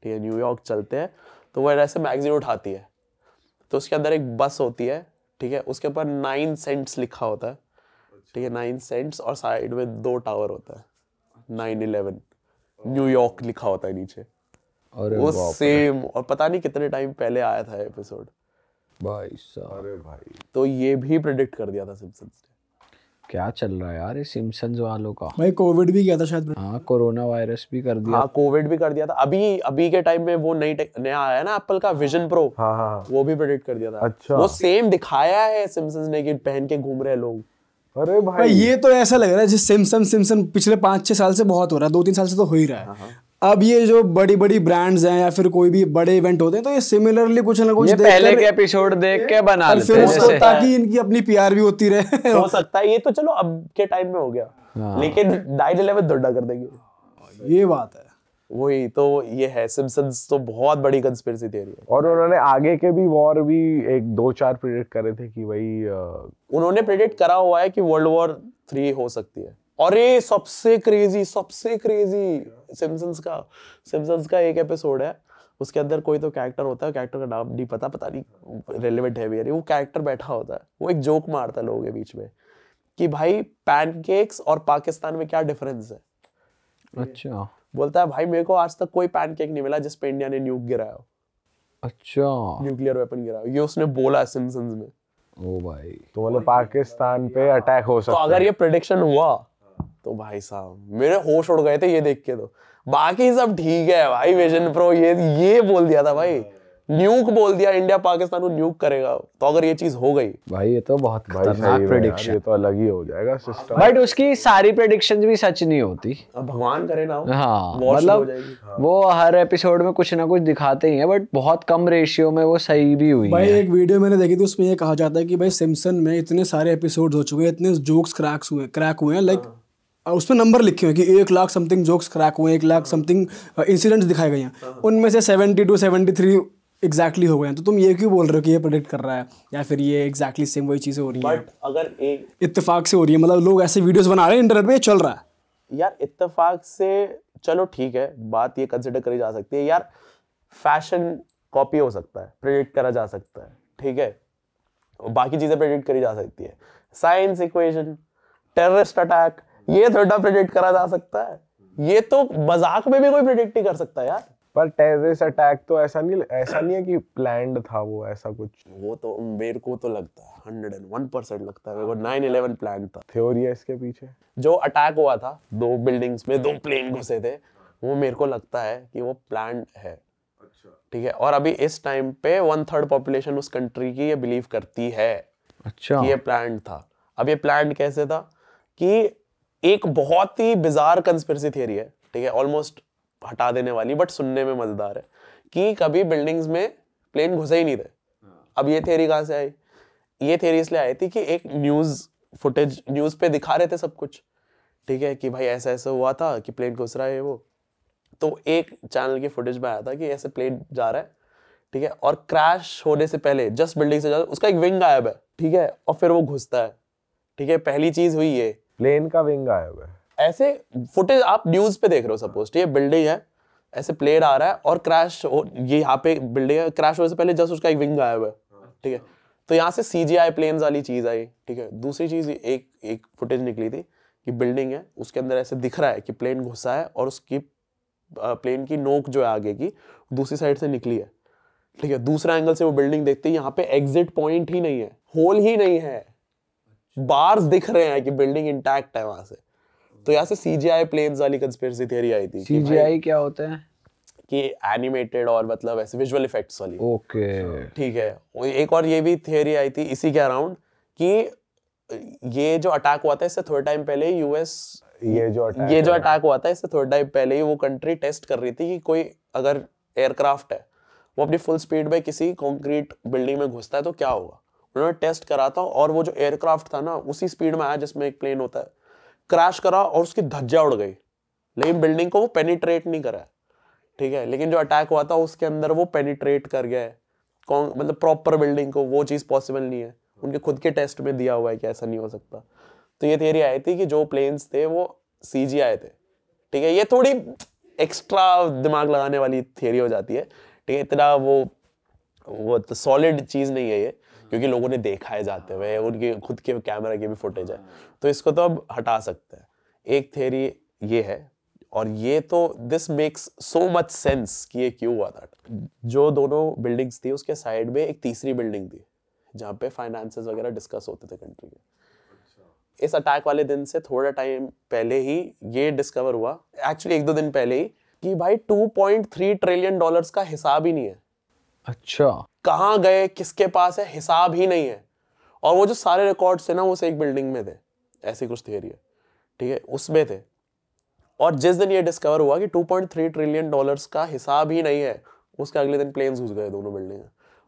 ठीक है न्यूयॉर्क चलते हैं तो वह ऐसे मैगजीन उठाती है तो उसके अंदर एक बस होती है ठीक है उसके ऊपर नाइन सेंट्स लिखा होता है ठीक है नाइन सेंट्स और साइड में दो टावर होता है नाइन इलेवन न्यूयॉर्क लिखा होता है नीचे अरे वो सेम और पता नहीं कितने टाइम पहले आया था एपिसोड भाई साहब अरे भाई तो ये भी प्रिडिक्ट कर दिया था सिम्पसन्स ने क्या चल रहा है यार सिम्पसन्स वालों का भाई कोविड भी किया था शायद हाँ कोरोना वायरस भी कर दिया हाँ कोविड भी कर दिया था अभी अभी के टाइम में वो नई नया आया ना एप्पल का विजन प्रो हाँ, हाँ हाँ वो भी प्रेडिक्ट कर दिया था अच्छा वो सेम दिखाया है सिम्पसन्स ने कि पहन के घूम रहे लोग अरे भाई।, भाई ये तो ऐसा लग रहा है जिस सिम्सन सिम्सन पिछले पांच छह साल से बहुत हो रहा है दो तीन साल से तो हो ही रहा है हाँ, हाँ। अब ये जो बड़ी बड़ी ब्रांड्स हैं या फिर कोई भी बड़े इवेंट होते हैं तो ये सिमिलरली कुछ ना कुछ ये पहले के एपिसोड देख के बना लेते हैं उसको ताकि इनकी अपनी पीआर भी होती रहे हो सकता है ये तो चलो अब के टाइम में हो गया हाँ। लेकिन नाइन इलेवन दुड्डा कर देंगे ये बात है वही तो ये है सिम्पसन्स तो बहुत बड़ी कंस्पिरेसी थ्योरी है और उन्होंने आगे के भी वॉर भी एक दो चार प्रेडिक्ट करे थे कि भाई उन्होंने प्रेडिक्ट करा हुआ है कि वर्ल्ड वॉर थ्री हो सकती है अरे सबसे क्रेजी सबसे क्रेजी सिम्सन्स का सिम्सन्स का एक एपिसोड है उसके अंदर कोई तो कैरेक्टर होता है कैरेक्टर का नाम नहीं पता पता नहीं रेलिवेंट है भी अरे वो कैरेक्टर बैठा होता है वो एक जोक मारता है लोगों के बीच में कि भाई पैनकेक्स और पाकिस्तान में क्या डिफरेंस है अच्छा बोलता है भाई मेरे को आज तक कोई पैनकेक नहीं मिला जिसपे इंडिया ने न्यूक गिराया अच्छा न्यूक्लियर वेपन गिराया ये उसने बोला सिम्सन्स में ओ भाई तो मतलब पाकिस्तान पे अटैक हो सकता है तो अगर ये प्रेडिक्शन हुआ तो भाई साहब मेरे होश उड़ गए थे ये देख के तो बाकी सब ठीक है भाई विजन प्रो ये ये बोल दिया था भाई न्यूक हाँ। बोल दिया इंडिया पाकिस्तान को न्यूक करेगा तो अगर ये चीज हो गई भाई ये तो बहुत खतरनाक प्रेडिक्शन ये तो अलग ही हो जाएगा सिस्टम बट उसकी सारी प्रेडिक्शंस भी सच नहीं होती अब भगवान करे ना हाँ मतलब हाँ। वो हर एपिसोड में कुछ ना कुछ दिखाते ही है बट बहुत कम रेशियो में वो सही भी हुई भाई है। एक वीडियो मैंने देखी थी उसमें ये कहा जाता है की भाई सिमसन में इतने सारे एपिसोड हो चुके हैं इतने जोक्स क्रैक्स हुए क्रैक हुए हैं लाइक हाँ। उस पर नंबर लिखे हुए कि एक लाख समथिंग जोक्स क्रैक हुए एक लाख समथिंग इंसिडेंट्स दिखाए गए हैं हाँ। उनमें से seventy two seventy three exactly हो गए हैं तो तुम ये क्यों बोल रहे हो कि ये प्रोडिक्ट कर रहा है या फिर ये एग्जैक्टली सेम वही चीज़ें हो रही हैं अगर एक इतफाक से हो रही है मतलब लोग ऐसे वीडियोज बना रहे हैं इंटरनेट पर चल रहा है यार इतफाक से चलो ठीक है बात ये कंसिडर करी जा सकती है यार फैशन कॉपी हो सकता है प्रेडिक्ट करा जा सकता है ठीक है बाकी चीज़ें प्रेडिक्ट करी जा सकती है साइंस इक्वेशन टेररिस्ट अटैक ये थोड़ा प्रिडिक्ट करा जा सकता है ये तो मजाक में भी कोई प्रिडिक्ट नहीं कर सकता यार पर टेररिस्ट अटैक तो ऐसा नहीं ऐसा नहीं है कि प्लान्ड था वो ऐसा कुछ वो तो मेरे को तो लगता है हंड्रेड एंड वन परसेंट लगता है मेरे को नाइन इलेवन प्लान था थ्योरी है इसके पीछे जो अटैक हुआ था दो बिल्डिंग्स में दो प्लेन घुसे थे वो मेरे को लगता है कि वो प्लान है अच्छा। ठीक है और अभी इस टाइम पे वन थर्ड पॉपुलेशन उस कंट्री की ये बिलीव करती है अच्छा कि ये प्लान था अब ये प्लान कैसे था कि एक बहुत ही बिजार कंस्पिरसी थियरी है ठीक है ऑलमोस्ट हटा देने वाली बट सुनने में मजेदार है कि कभी बिल्डिंग्स में प्लेन घुसे ही नहीं थे हाँ। अब ये थियरी कहाँ से आई ये थियरी इसलिए आई थी कि एक न्यूज फुटेज न्यूज पे दिखा रहे थे सब कुछ ठीक है कि भाई ऐसा ऐसा हुआ था कि प्लेन घुस रहा है वो तो एक चैनल की फुटेज में आया था कि ऐसे प्लेन जा रहा है ठीक है और क्रैश होने से पहले जस्ट बिल्डिंग से जा उसका एक विंग गायब है ठीक है और फिर वो घुसता है ठीक है पहली चीज हुई ये प्लेन का विंग आया हुआ है ऐसे फुटेज आप न्यूज पे देख रहे हो सपोज ये बिल्डिंग है ऐसे प्लेन आ रहा है और क्रैश ये यहाँ पे बिल्डिंग है क्रैश होने से पहले जस्ट उसका एक विंग आया हुआ है ठीक है तो यहाँ से सी जी आई प्लेन वाली चीज़ आई ठीक है दूसरी चीज़ एक एक फुटेज निकली थी कि बिल्डिंग है उसके अंदर ऐसे दिख रहा है कि प्लेन घुसा है और उसकी प्लेन की नोक जो है आगे की दूसरी साइड से निकली है ठीक है दूसरा एंगल से वो बिल्डिंग देखते हैं यहाँ पे एग्जिट पॉइंट ही नहीं है होल ही नहीं है बार्स दिख रहे हैं कि बिल्डिंग इंटैक्ट है वहां से तो यहाँ से सीजीआई प्लेन्स वाली कंस्पिरेसी थियरी आई थी सीजीआई क्या होते हैं कि एनिमेटेड और मतलब ऐसे विजुअल इफेक्ट्स वाली ओके ठीक है एक और ये भी थियरी आई थी इसी के अराउंड कि ये जो अटैक हुआ था इससे थोड़े टाइम पहले यूएस ये जो अटैक ये जो अटैक हुआ था इससे थोड़े टाइम पहले ही वो कंट्री टेस्ट कर रही थी कि कोई अगर एयरक्राफ्ट है वो अपनी फुल स्पीड में किसी कंक्रीट बिल्डिंग में घुसता है तो क्या होगा उन्होंने टेस्ट करा था और वो जो एयरक्राफ्ट था ना उसी स्पीड में आया जिसमें एक प्लेन होता है क्रैश करा और उसकी धज्जा उड़ गई लेकिन बिल्डिंग को वो पेनिट्रेट नहीं करा ठीक है लेकिन जो अटैक हुआ था उसके अंदर वो पेनिट्रेट कर गया है कौन मतलब प्रॉपर बिल्डिंग को वो चीज़ पॉसिबल नहीं है उनके खुद के टेस्ट में दिया हुआ है कि ऐसा नहीं हो सकता तो ये थियरी आई थी कि जो प्लेन्स थे वो सी जी आए थे ठीक है ये थोड़ी एक्स्ट्रा दिमाग लगाने वाली थियरी हो जाती है ठीक है इतना वो वो तो सॉलिड चीज़ नहीं है ये क्योंकि लोगों ने देखा है जाते हुए उनके खुद के कैमरा के भी फुटेज है तो इसको तो अब हटा सकते हैं एक थेरी ये है और ये तो this makes so much sense कि ये क्यों हुआ था जो दोनों बिल्डिंग्स थी उसके साइड में एक तीसरी बिल्डिंग थी जहाँ पे फाइनेंसेस वगैरह डिस्कस होते थे कंट्री के इस अटैक वाले दिन से थोड़ा टाइम पहले ही ये डिस्कवर हुआ एक्चुअली एक दो दिन पहले ही कि भाई 2.3 ट्रिलियन डॉलर्स का हिसाब ही नहीं है अच्छा कहाँ गए किसके पास है हिसाब ही नहीं है और वो जो सारे रिकॉर्ड थे ना वो उस एक बिल्डिंग में थे ऐसी कुछ थियरी है ठीक है उसमें थे और जिस दिन ये डिस्कवर हुआ कि 2.3 ट्रिलियन डॉलर्स का हिसाब ही नहीं है उसके अगले दिन प्लेन्स घुस गए दोनों बिल्डिंग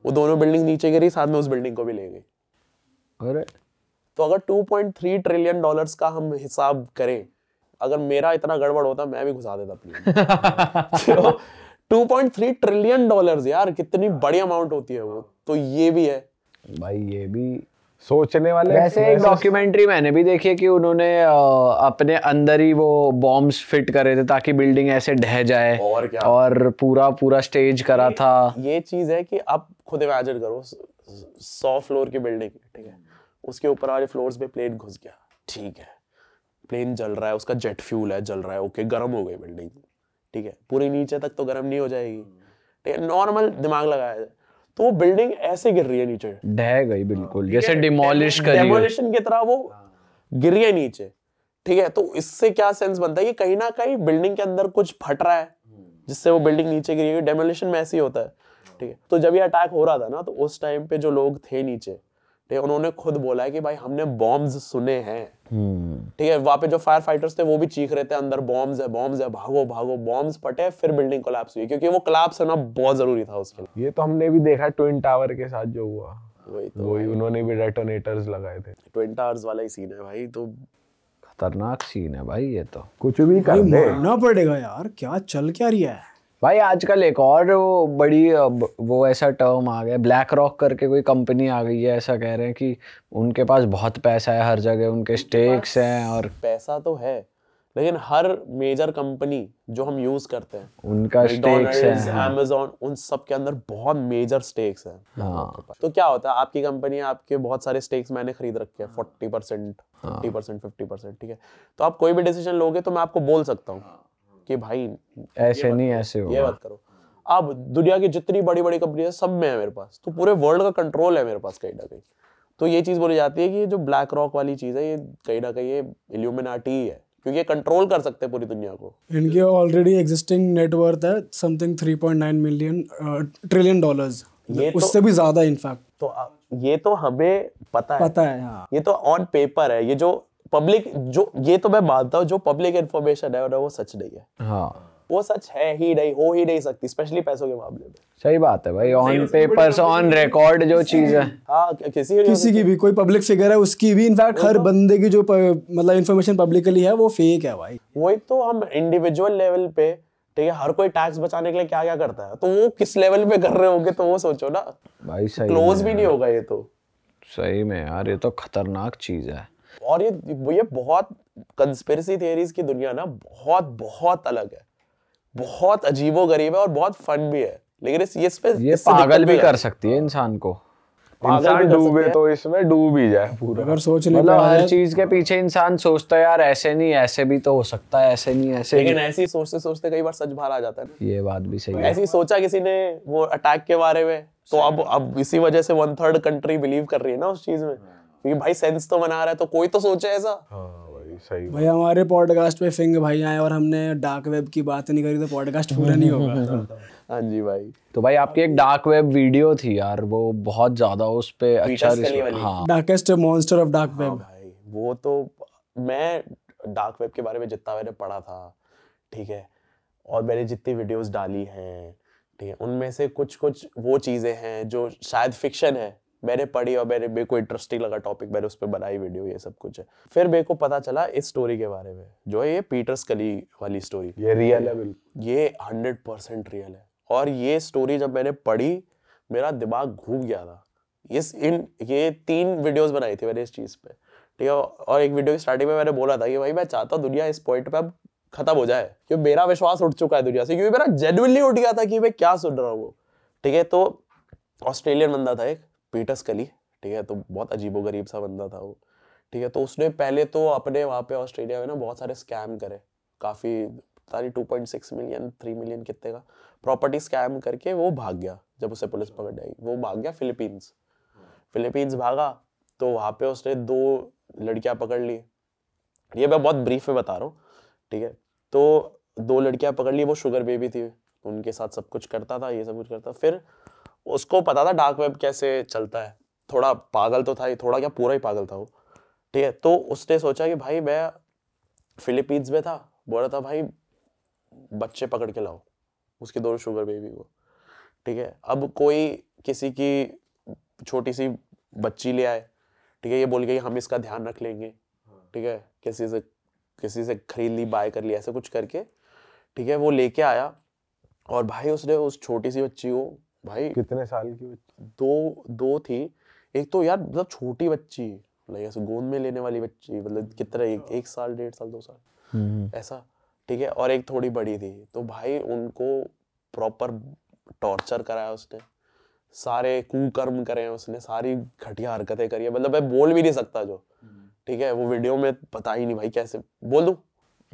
वो दोनों बिल्डिंग नीचे गिरी साथ में उस बिल्डिंग को भी ले गई अरे तो अगर 2.3 ट्रिलियन डॉलर्स का हम हिसाब करें अगर मेरा इतना गड़बड़ होता मैं भी घुसा देता प्लेन 2.3 ट्रिलियन डॉलर्स यार कितनी बड़ी अमाउंट होती है वो तो ये भी है भाई ये भी सोचने वाले वैसे एक डॉक्यूमेंट्री मैंने भी देखी है कि उन्होंने अपने अंदर ही वो बॉम्ब्स फिट करे थे ताकि बिल्डिंग ऐसे ढह जाए और क्या और पूरा पूरा स्टेज करा ये, था ये चीज है कि आप खुद इमेजिन करो सौ फ्लोर की बिल्डिंग ठीक है उसके ऊपर वाले फ्लोर पे प्लेन घुस गया ठीक है प्लेन जल रहा है उसका जेट फ्यूल है जल रहा है ओके गर्म हो गई बिल्डिंग ठीक है पूरी नीचे तक तो गर्म नहीं हो जाएगी ठीक है नॉर्मल दिमाग लगाया जाए तो वो बिल्डिंग ऐसे गिर रही है नीचे ढह गई बिल्कुल जैसे डिमोलिश करी की तरह वो गिर रही है नीचे ठीक है तो इससे क्या सेंस बनता है कि कहीं ना कहीं बिल्डिंग के अंदर कुछ फट रहा है जिससे वो बिल्डिंग नीचे गिरी हुई डेमोलिशन में ऐसे ही होता है ठीक है तो जब ये अटैक हो रहा था ना तो उस टाइम पे जो लोग थे नीचे ठीक है उन्होंने खुद बोला है कि भाई हमने बॉम्ब सुने हैं हम्म। ठीक है वहां पे जो फायर फाइटर्स थे वो भी चीख रहे थे अंदर बॉम्ब है बॉम्ब है भागो भागो बॉम्ब्स पटे फिर बिल्डिंग कोलैप्स हुई क्योंकि वो कोलैप्स होना बहुत जरूरी था उसके लिए ये तो हमने भी देखा ट्विन टावर के साथ जो हुआ वही तो वही उन्होंने भी डेटोनेटर्स लगाए थे ट्विन टावर्स वाला ही सीन है भाई तो खतरनाक सीन है भाई ये तो कुछ भी कर दे पड़ेगा यार क्या चल क्या रही है भाई आजकल एक और वो बड़ी वो ऐसा टर्म आ गया ब्लैक रॉक करके कोई कंपनी आ गई है ऐसा कह रहे हैं कि उनके पास बहुत पैसा है हर जगह उनके स्टेक्स हैं और पैसा तो है लेकिन हर मेजर कंपनी जो हम यूज करते हैं उनका स्टेक्स है अमेजोन उन सब के अंदर बहुत मेजर स्टेक्स है हाँ। तो क्या होता है आपकी कंपनी आपके बहुत सारे स्टेक्स मैंने खरीद रखे हैं forty percent fifty percent fifty percent ठीक है तो आप कोई भी डिसीजन लोगे तो मैं आपको बोल सकता हूँ कि भाई ऐसे नहीं ऐसे हो ये बात करो अब दुनिया की जितनी बड़ी बड़ी कंपनियां सब में है मेरे पास तो पूरे वर्ल्ड का कंट्रोल है मेरे पास कहीं ना कहीं तो ये चीज़ बोली जाती है कि जो ब्लैक रॉक वाली चीज़ है ये कहीं ना कहीं ये इल्यूमिनाटी है क्योंकि ये कंट्रोल कर सकते हैं पूरी दुनिया को इनके ऑलरेडी एग्जिस्टिंग नेटवर्थ है समथिंग 3.9 मिलियन ट्रिलियन डॉलर्स ये तो उससे भी ज्यादा इनफैक्ट तो ये तो हमें पता है पता है हाँ। ये तो ऑन पेपर है ये जो पब्लिक जो ये तो मैं मानता हूँ जो पब्लिक इन्फॉर्मेशन है वो सच नहीं है हाँ वो सच है ही नहीं हो ही नहीं सकती स्पेशली पैसों के मामले में सही बात है भाई ऑन पेपर्स ऑन रिकॉर्ड जो चीज है हाँ किसी किसी की भी कोई पब्लिक फिगर है उसकी भी इनफैक्ट हर तो- बंदे की जो मतलब इन्फॉर्मेशन पब्लिकली है वो फेक है भाई वही तो हम इंडिविजुअल लेवल पे ठीक है हर कोई टैक्स बचाने के लिए क्या क्या करता है तो वो किस लेवल पे कर रहे होंगे तो वो सोचो ना भाई सही क्लोज भी नहीं होगा ये तो सही में यार ये तो खतरनाक चीज है और ये ये बहुत कंस्पिरसी थियरीज की दुनिया ना बहुत बहुत अलग है बहुत अजीबो गरीब है और बहुत फन भी है लेकिन इस ये पे ये पागल भी कर सकती है इंसान को इंसान डूबे तो इसमें डूब ही जाए पूरा अगर सोच ले मतलब हर चीज के पीछे इंसान सोचता है यार ऐसे नहीं ऐसे भी तो हो सकता है ऐसे नहीं ऐसे लेकिन ऐसी सोचते सोचते कई बार सच बाहर आ जाता है ये बात भी सही है ऐसी सोचा किसी ने वो अटैक के बारे में तो अब अब इसी वजह से वन थर्ड कंट्री बिलीव कर रही है ना उस चीज में क्योंकि भाई सेंस तो बना रहा है तो कोई तो सोचे ऐसा हाँ भाई सही भाई हमारे पॉडकास्ट पे फिंग भाई आए और हमने डार्क वेब की बात नहीं करी तो पॉडकास्ट पूरा नहीं होगा हाँ जी भाई तो भाई आपकी एक डार्क वेब वीडियो थी यार वो बहुत ज्यादा उस पे अच्छा हाँ darkest monster of dark web भाई वो तो मैं डार्क वेब के बारे में जितना मैंने पढ़ा था ठीक है और मैंने जितनी वीडियोस डाली हैं ठीक है उनमें से कुछ कुछ वो चीज़ें हैं जो शायद फिक्शन है मैंने पढ़ी और मैंने मेरे को इंटरेस्टिंग लगा टॉपिक मैंने उस पर बनाई वीडियो ये सब कुछ है फिर मेरे को पता चला इस स्टोरी के बारे में जो है ये पीटर्स कली वाली स्टोरी ये रियल है ये हंड्रेड परसेंट रियल है और ये स्टोरी जब मैंने पढ़ी मेरा दिमाग घूम गया था इस इन ये तीन वीडियोज बनाई थी मैंने इस चीज़ पे ठीक है और एक वीडियो की स्टार्टिंग में मैंने बोला था कि भाई मैं चाहता हूँ दुनिया इस पॉइंट पे अब खत्म हो जाए क्योंकि मेरा विश्वास उठ चुका है दुनिया से क्योंकि मेरा जेनुअनली उठ गया था कि मैं क्या सुन रहा हूँ वो ठीक है तो ऑस्ट्रेलियन बंदा था एक पीटर्स कली ठीक है तो बहुत अजीबो गरीब सा बंदा था वो ठीक है तो उसने पहले तो अपने वहाँ पे ऑस्ट्रेलिया में ना बहुत सारे स्कैम करे काफ़ी सारी two point six million three million कितने का प्रॉपर्टी स्कैम करके वो भाग गया जब उसे पुलिस अच्छा। पकड़ आई वो भाग गया फिलीपींस फिलीपींस भागा तो वहाँ पे उसने दो लड़कियाँ पकड़ ली ये मैं बहुत ब्रीफ में बता रहा हूँ ठीक है तो दो लड़कियाँ पकड़ ली वो शुगर बेबी थी उनके साथ सब कुछ करता था ये सब कुछ करता फिर उसको पता था डार्क वेब कैसे चलता है थोड़ा पागल तो था ही थोड़ा क्या पूरा ही पागल था वो ठीक है तो उसने सोचा कि भाई मैं फिलीपींस में था बोल रहा था भाई बच्चे पकड़ के लाओ उसके दोनों शुगर बेबी को ठीक है अब कोई किसी की छोटी सी बच्ची ले आए ठीक है ये बोल के हम इसका ध्यान रख लेंगे ठीक है किसी से किसी से खरीद ली बाय कर लिया ऐसा कुछ करके ठीक है वो लेके आया और भाई उसने उस छोटी सी बच्ची को भाई कितने साल की दो दो थी एक तो यार मतलब छोटी बच्ची लाइक ऐसे गोद में लेने वाली बच्ची मतलब कितना एक, अच्छा। एक साल डेढ़ साल दो साल हम्म। ऐसा ठीक है और एक थोड़ी बड़ी थी तो भाई उनको प्रॉपर टॉर्चर कराया उसने सारे कुकर्म करे हैं उसने सारी घटिया हरकतें करी है मतलब मैं बोल भी नहीं सकता जो हम्म। ठीक है वो वीडियो में पता ही नहीं भाई कैसे बोल दू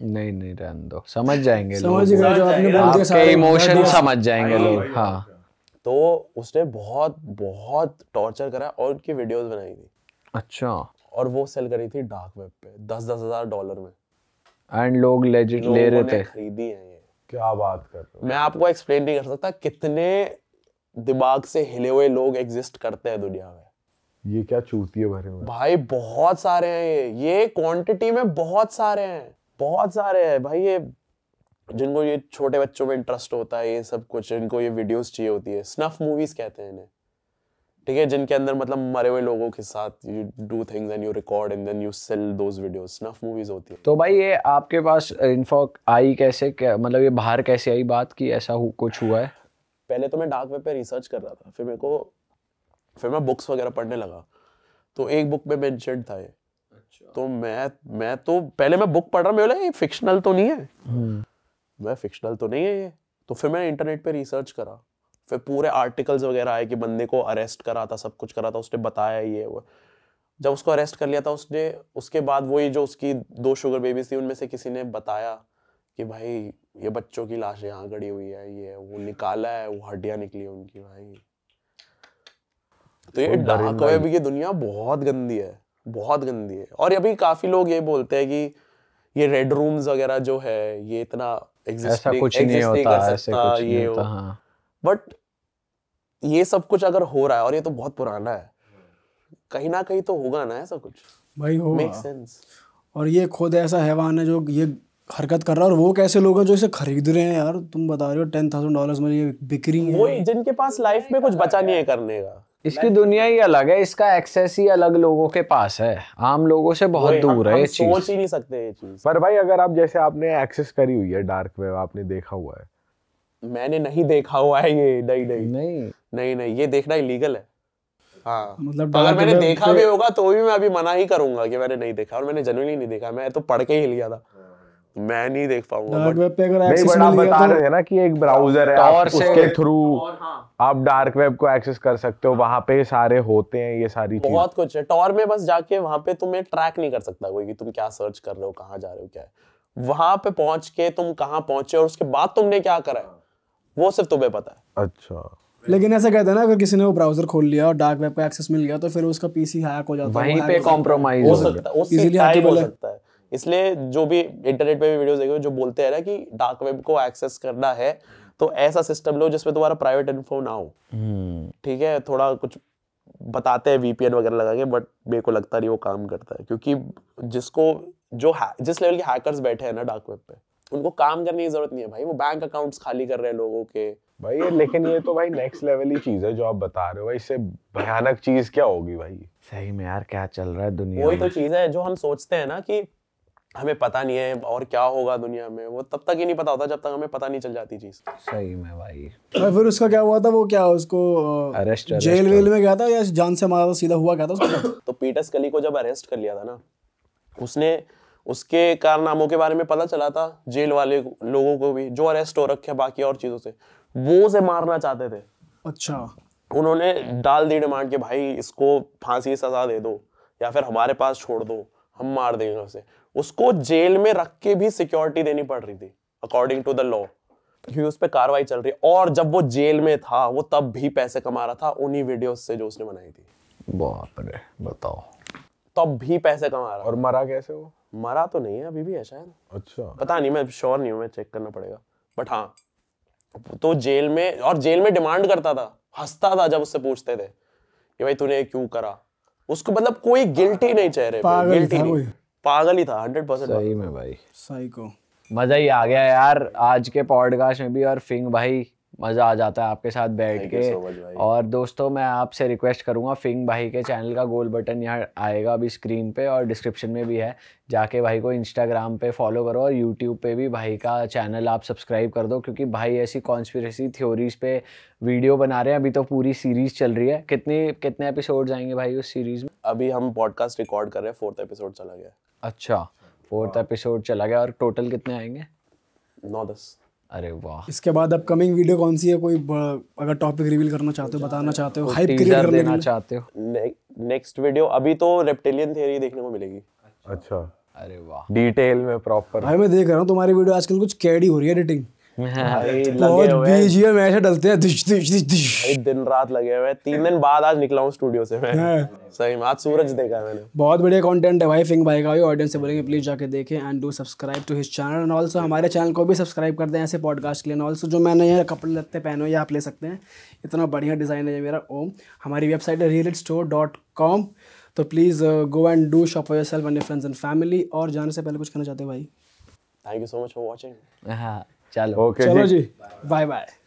नहीं नहीं रहने दो समझ जाएंगे समझ लोग जो आपने बोल इमोशन समझ जाएंगे हाँ, लोग हाँ, हाँ। तो उसने बहुत बहुत टॉर्चर करा और उनकी वीडियोस बनाई थी अच्छा और वो सेल करी थी डार्क वेब पे दस दस हजार डॉलर में एंड लोग लेजिट ले रहे थे खरीदी है ये क्या बात कर रहे हो मैं आपको एक्सप्लेन नहीं कर सकता कितने दिमाग से हिले हुए लोग एग्जिस्ट करते हैं दुनिया में ये क्या चूती है भरे हुए भाई बहुत सारे हैं ये ये क्वांटिटी में बहुत सारे हैं बहुत सारे हैं भाई ये जिनको ये छोटे बच्चों में इंटरेस्ट होता है ये सब कुछ इनको ये वीडियोस चाहिए होती है स्नफ मूवीज कहते हैं इन्हें ठीक है जिनके अंदर मतलब मरे हुए लोगों के साथ you do things and you record and then you sell those videos snuff movies होती है तो भाई ये आपके पास इन्फो आई कैसे क्या, मतलब ये बाहर कैसे आई बात कि ऐसा हु, कुछ हुआ है पहले तो मैं डार्क वेब पे रिसर्च कर रहा था फिर मेरे को फिर मैं बुक्स वगैरह पढ़ने लगा तो एक बुक में मैं था ये अच्छा। तो मैं मैं तो पहले मैं बुक पढ़ रहा मेरे ये फिक्शनल तो नहीं है हम्म। मैं फिक्शनल तो नहीं है ये तो फिर मैं इंटरनेट पे रिसर्च करा फिर पूरे आर्टिकल्स वगैरह आए कि बंदे को अरेस्ट करा था सब कुछ करा था उसने बताया ये वो जब उसको अरेस्ट कर लिया था उसने उसके बाद वही जो उसकी दो शुगर बेबीज थी उनमें से किसी ने बताया कि भाई ये बच्चों की लाश यहाँ गड़ी हुई है ये वो निकाला है वो हड्डियाँ निकली उनकी भाई तो ये डार्क वेब की दुनिया बहुत गंदी है बहुत गंदी है और अभी काफ़ी लोग ये बोलते हैं कि ये रेड रूम्स वगैरह जो है ये इतना ऐसा कुछ नहीं होता ऐसे कुछ नहीं होता हाँ बट ये सब कुछ अगर हो रहा है और ये तो बहुत पुराना है कहीं ना कहीं तो होगा ना ऐसा कुछ भाई होगा मेक सेंस और ये खुद ऐसा हैवान है जो ये हरकत कर रहा है और वो कैसे लोग हैं जो इसे खरीद रहे हैं यार तुम बता रहे हो टेन थाउजेंड डॉलर में ये बिक्री है वो जिनके पास लाइफ तो में तो कुछ बचा नहीं है करने का इसकी दुनिया ही अलग है इसका एक्सेस ही अलग लोगों के पास है आम लोगों से बहुत दूर हम, है सोच ही नहीं सकते ये चीज पर भाई अगर आप जैसे आपने एक्सेस करी हुई है डार्क वेब आपने देखा हुआ है मैंने नहीं देखा हुआ है ये नहीं नहीं नहीं नहीं नहीं ये देखना इलीगल है हाँ मतलब तो अगर मैंने देखा भी होगा तो भी मैं अभी मना ही करूंगा कि मैंने नहीं देखा और मैंने जनरली नहीं देखा मैं तो पढ़ के ही लिया था मैं नहीं देख पाऊंगा डार्क तो- वेब एक ब्राउजर है उसके थ्रू हाँ। आप डार्क वेब को एक्सेस कर सकते हो वहां पे सारे होते हैं ये सारी चीज बहुत कुछ है टॉर में बस जाके वहां पे तुम्हें ट्रैक नहीं कर सकता कोई कि तुम क्या सर्च कर रहे हो कहाँ जा रहे हो क्या है वहां पे पहुंच के तुम कहाँ पहुंचे और उसके बाद तुमने क्या करा है वो सिर्फ तुम्हें पता है अच्छा लेकिन ऐसा कहते हैं ना अगर किसी ने वो ब्राउजर खोल लिया और डार्क वेब का एक्सेस मिल गया तो फिर उसका पीसी हैक हो जाता है वहीं पे कॉम्प्रोमाइज हो सकता है इजीली हैक हो सकता है इसलिए जो भी इंटरनेट पे भी वीडियोस देखे जो बोलते हैं ना कि डार्क वेब को एक्सेस करना है तो ऐसा सिस्टम लो जिसमें तुम्हारा प्राइवेट इन्फो ना हो हम्म। ठीक है थोड़ा कुछ बताते हैं वीपीएन वगैरह लगा के बट मेरे को लगता नहीं वो काम करता है क्योंकि जिसको जो जिस लेवल के हैकर्स बैठे हैं ना डार्क वेब पे उनको काम करने की जरूरत नहीं है भाई वो बैंक अकाउंट्स खाली कर रहे हैं लोगों के भाई ये लेकिन ये तो भाई नेक्स्ट लेवल ही चीज है जो आप बता रहे हो भाई इससे भयानक चीज क्या होगी भाई सही में यार क्या चल रहा है दुनिया वही तो चीज है जो हम सोचते हैं ना कि हमें पता नहीं है और क्या होगा दुनिया में वो तब तक ही नहीं पता होता जब तक हमें पता नहीं चल जाती चीज सही में भाई और फिर उसका क्या हुआ था वो क्या उसको अरेस्ट जेल वेल में गया था या जान से मारा था सीधा हुआ क्या था उसको तो पीटर्स कली को जब अरेस्ट कर लिया था ना उसने उसके कारनामों के बारे में पता चला था जेल वाले लोगों को भी जो अरेस्ट हो रखे बाकी और चीजों से वो उसे मारना चाहते थे अच्छा उन्होंने डाल दी डिमांड के भाई इसको फांसी सजा दे दो या फिर हमारे पास छोड़ दो हम मार देंगे उसे उसको जेल में रख के भी सिक्योरिटी देनी पड़ रही थी अकॉर्डिंग टू द लॉ क्योंकि उस पर कार्रवाई चल रही है और जब वो जेल में था वो तब भी पैसे कमा रहा था उन्हीं वीडियोस से जो उसने बनाई थी बाप रे बताओ तब भी पैसे कमा रहा और मरा कैसे वो मरा तो नहीं है अभी भी है शायद अच्छा पता नहीं मैं श्योर नहीं हूँ मैं चेक करना पड़ेगा बट हाँ तो जेल में और जेल में डिमांड करता था हंसता था जब उससे पूछते थे कि भाई तूने क्यों करा उसको मतलब कोई गिल्टी नहीं चेहरे गिल्टी नहीं पागल ही था हंड्रेड परसेंट सही में भाई सही को मजा ही आ गया यार आज के पॉडकास्ट में भी और फिंग भाई मज़ा आ जाता है आपके साथ बैठ के और दोस्तों मैं आपसे रिक्वेस्ट करूंगा फिंग भाई के चैनल का गोल बटन यहाँ आएगा अभी स्क्रीन पे और डिस्क्रिप्शन में भी है जाके भाई को इंस्टाग्राम पे फॉलो करो और यूट्यूब पे भी भाई का चैनल आप सब्सक्राइब कर दो क्योंकि भाई ऐसी कॉन्स्परेसी थ्योरीज पे वीडियो बना रहे हैं अभी तो पूरी सीरीज़ चल रही है कितनी कितने एपिसोड आएंगे भाई उस सीरीज़ में अभी हम पॉडकास्ट रिकॉर्ड कर रहे हैं फोर्थ एपिसोड चला गया अच्छा फोर्थ एपिसोड हाँ। चला गया और टोटल कितने आएंगे नौ दस अरे वाह इसके बाद अपकमिंग वीडियो कौन सी है कोई अगर टॉपिक रिवील करना चाहते हो बताना चाहते हो हाइप क्रिएट करना चाहते हो नेक्स्ट वीडियो अभी तो रेप्टिलियन थ्योरी देखने को मिलेगी अच्छा अरे वाह डिटेल में प्रॉपर भाई मैं देख रहा हूँ तुम्हारी वीडियो आजकल कुछ कैडी हो रही है एडिटिंग बहुत बीजीए डलते हैं दिश दिश दिश दिश दिन रात लगे हुए तीन दिन बाद आज निकला हूँ स्टूडियो से मैं हाँ। सही में आज सूरज देखा है मैंने बहुत बढ़िया कंटेंट है भाई फिंग भाई का भी ऑडियंस से बोलेंगे प्लीज जाके देखें and do subscribe to his channel and also हमारे चैनल को भी सब्सक्राइब कर दें ऐसे पॉडकास्ट के लिए ऑल्सो जो मैंने यहाँ कपड़े लगते पहनो ये आप ले सकते हैं इतना बढ़िया डिज़ाइन है मेरा ओम हमारी वेबसाइट है रियल स्टोर डॉट कॉम तो please go and do shop for yourself and friends and family और जाने से पहले कुछ कहना चाहते हैं भाई thank you so much for watching हाँ चलो ओके चलो जी बाय बाय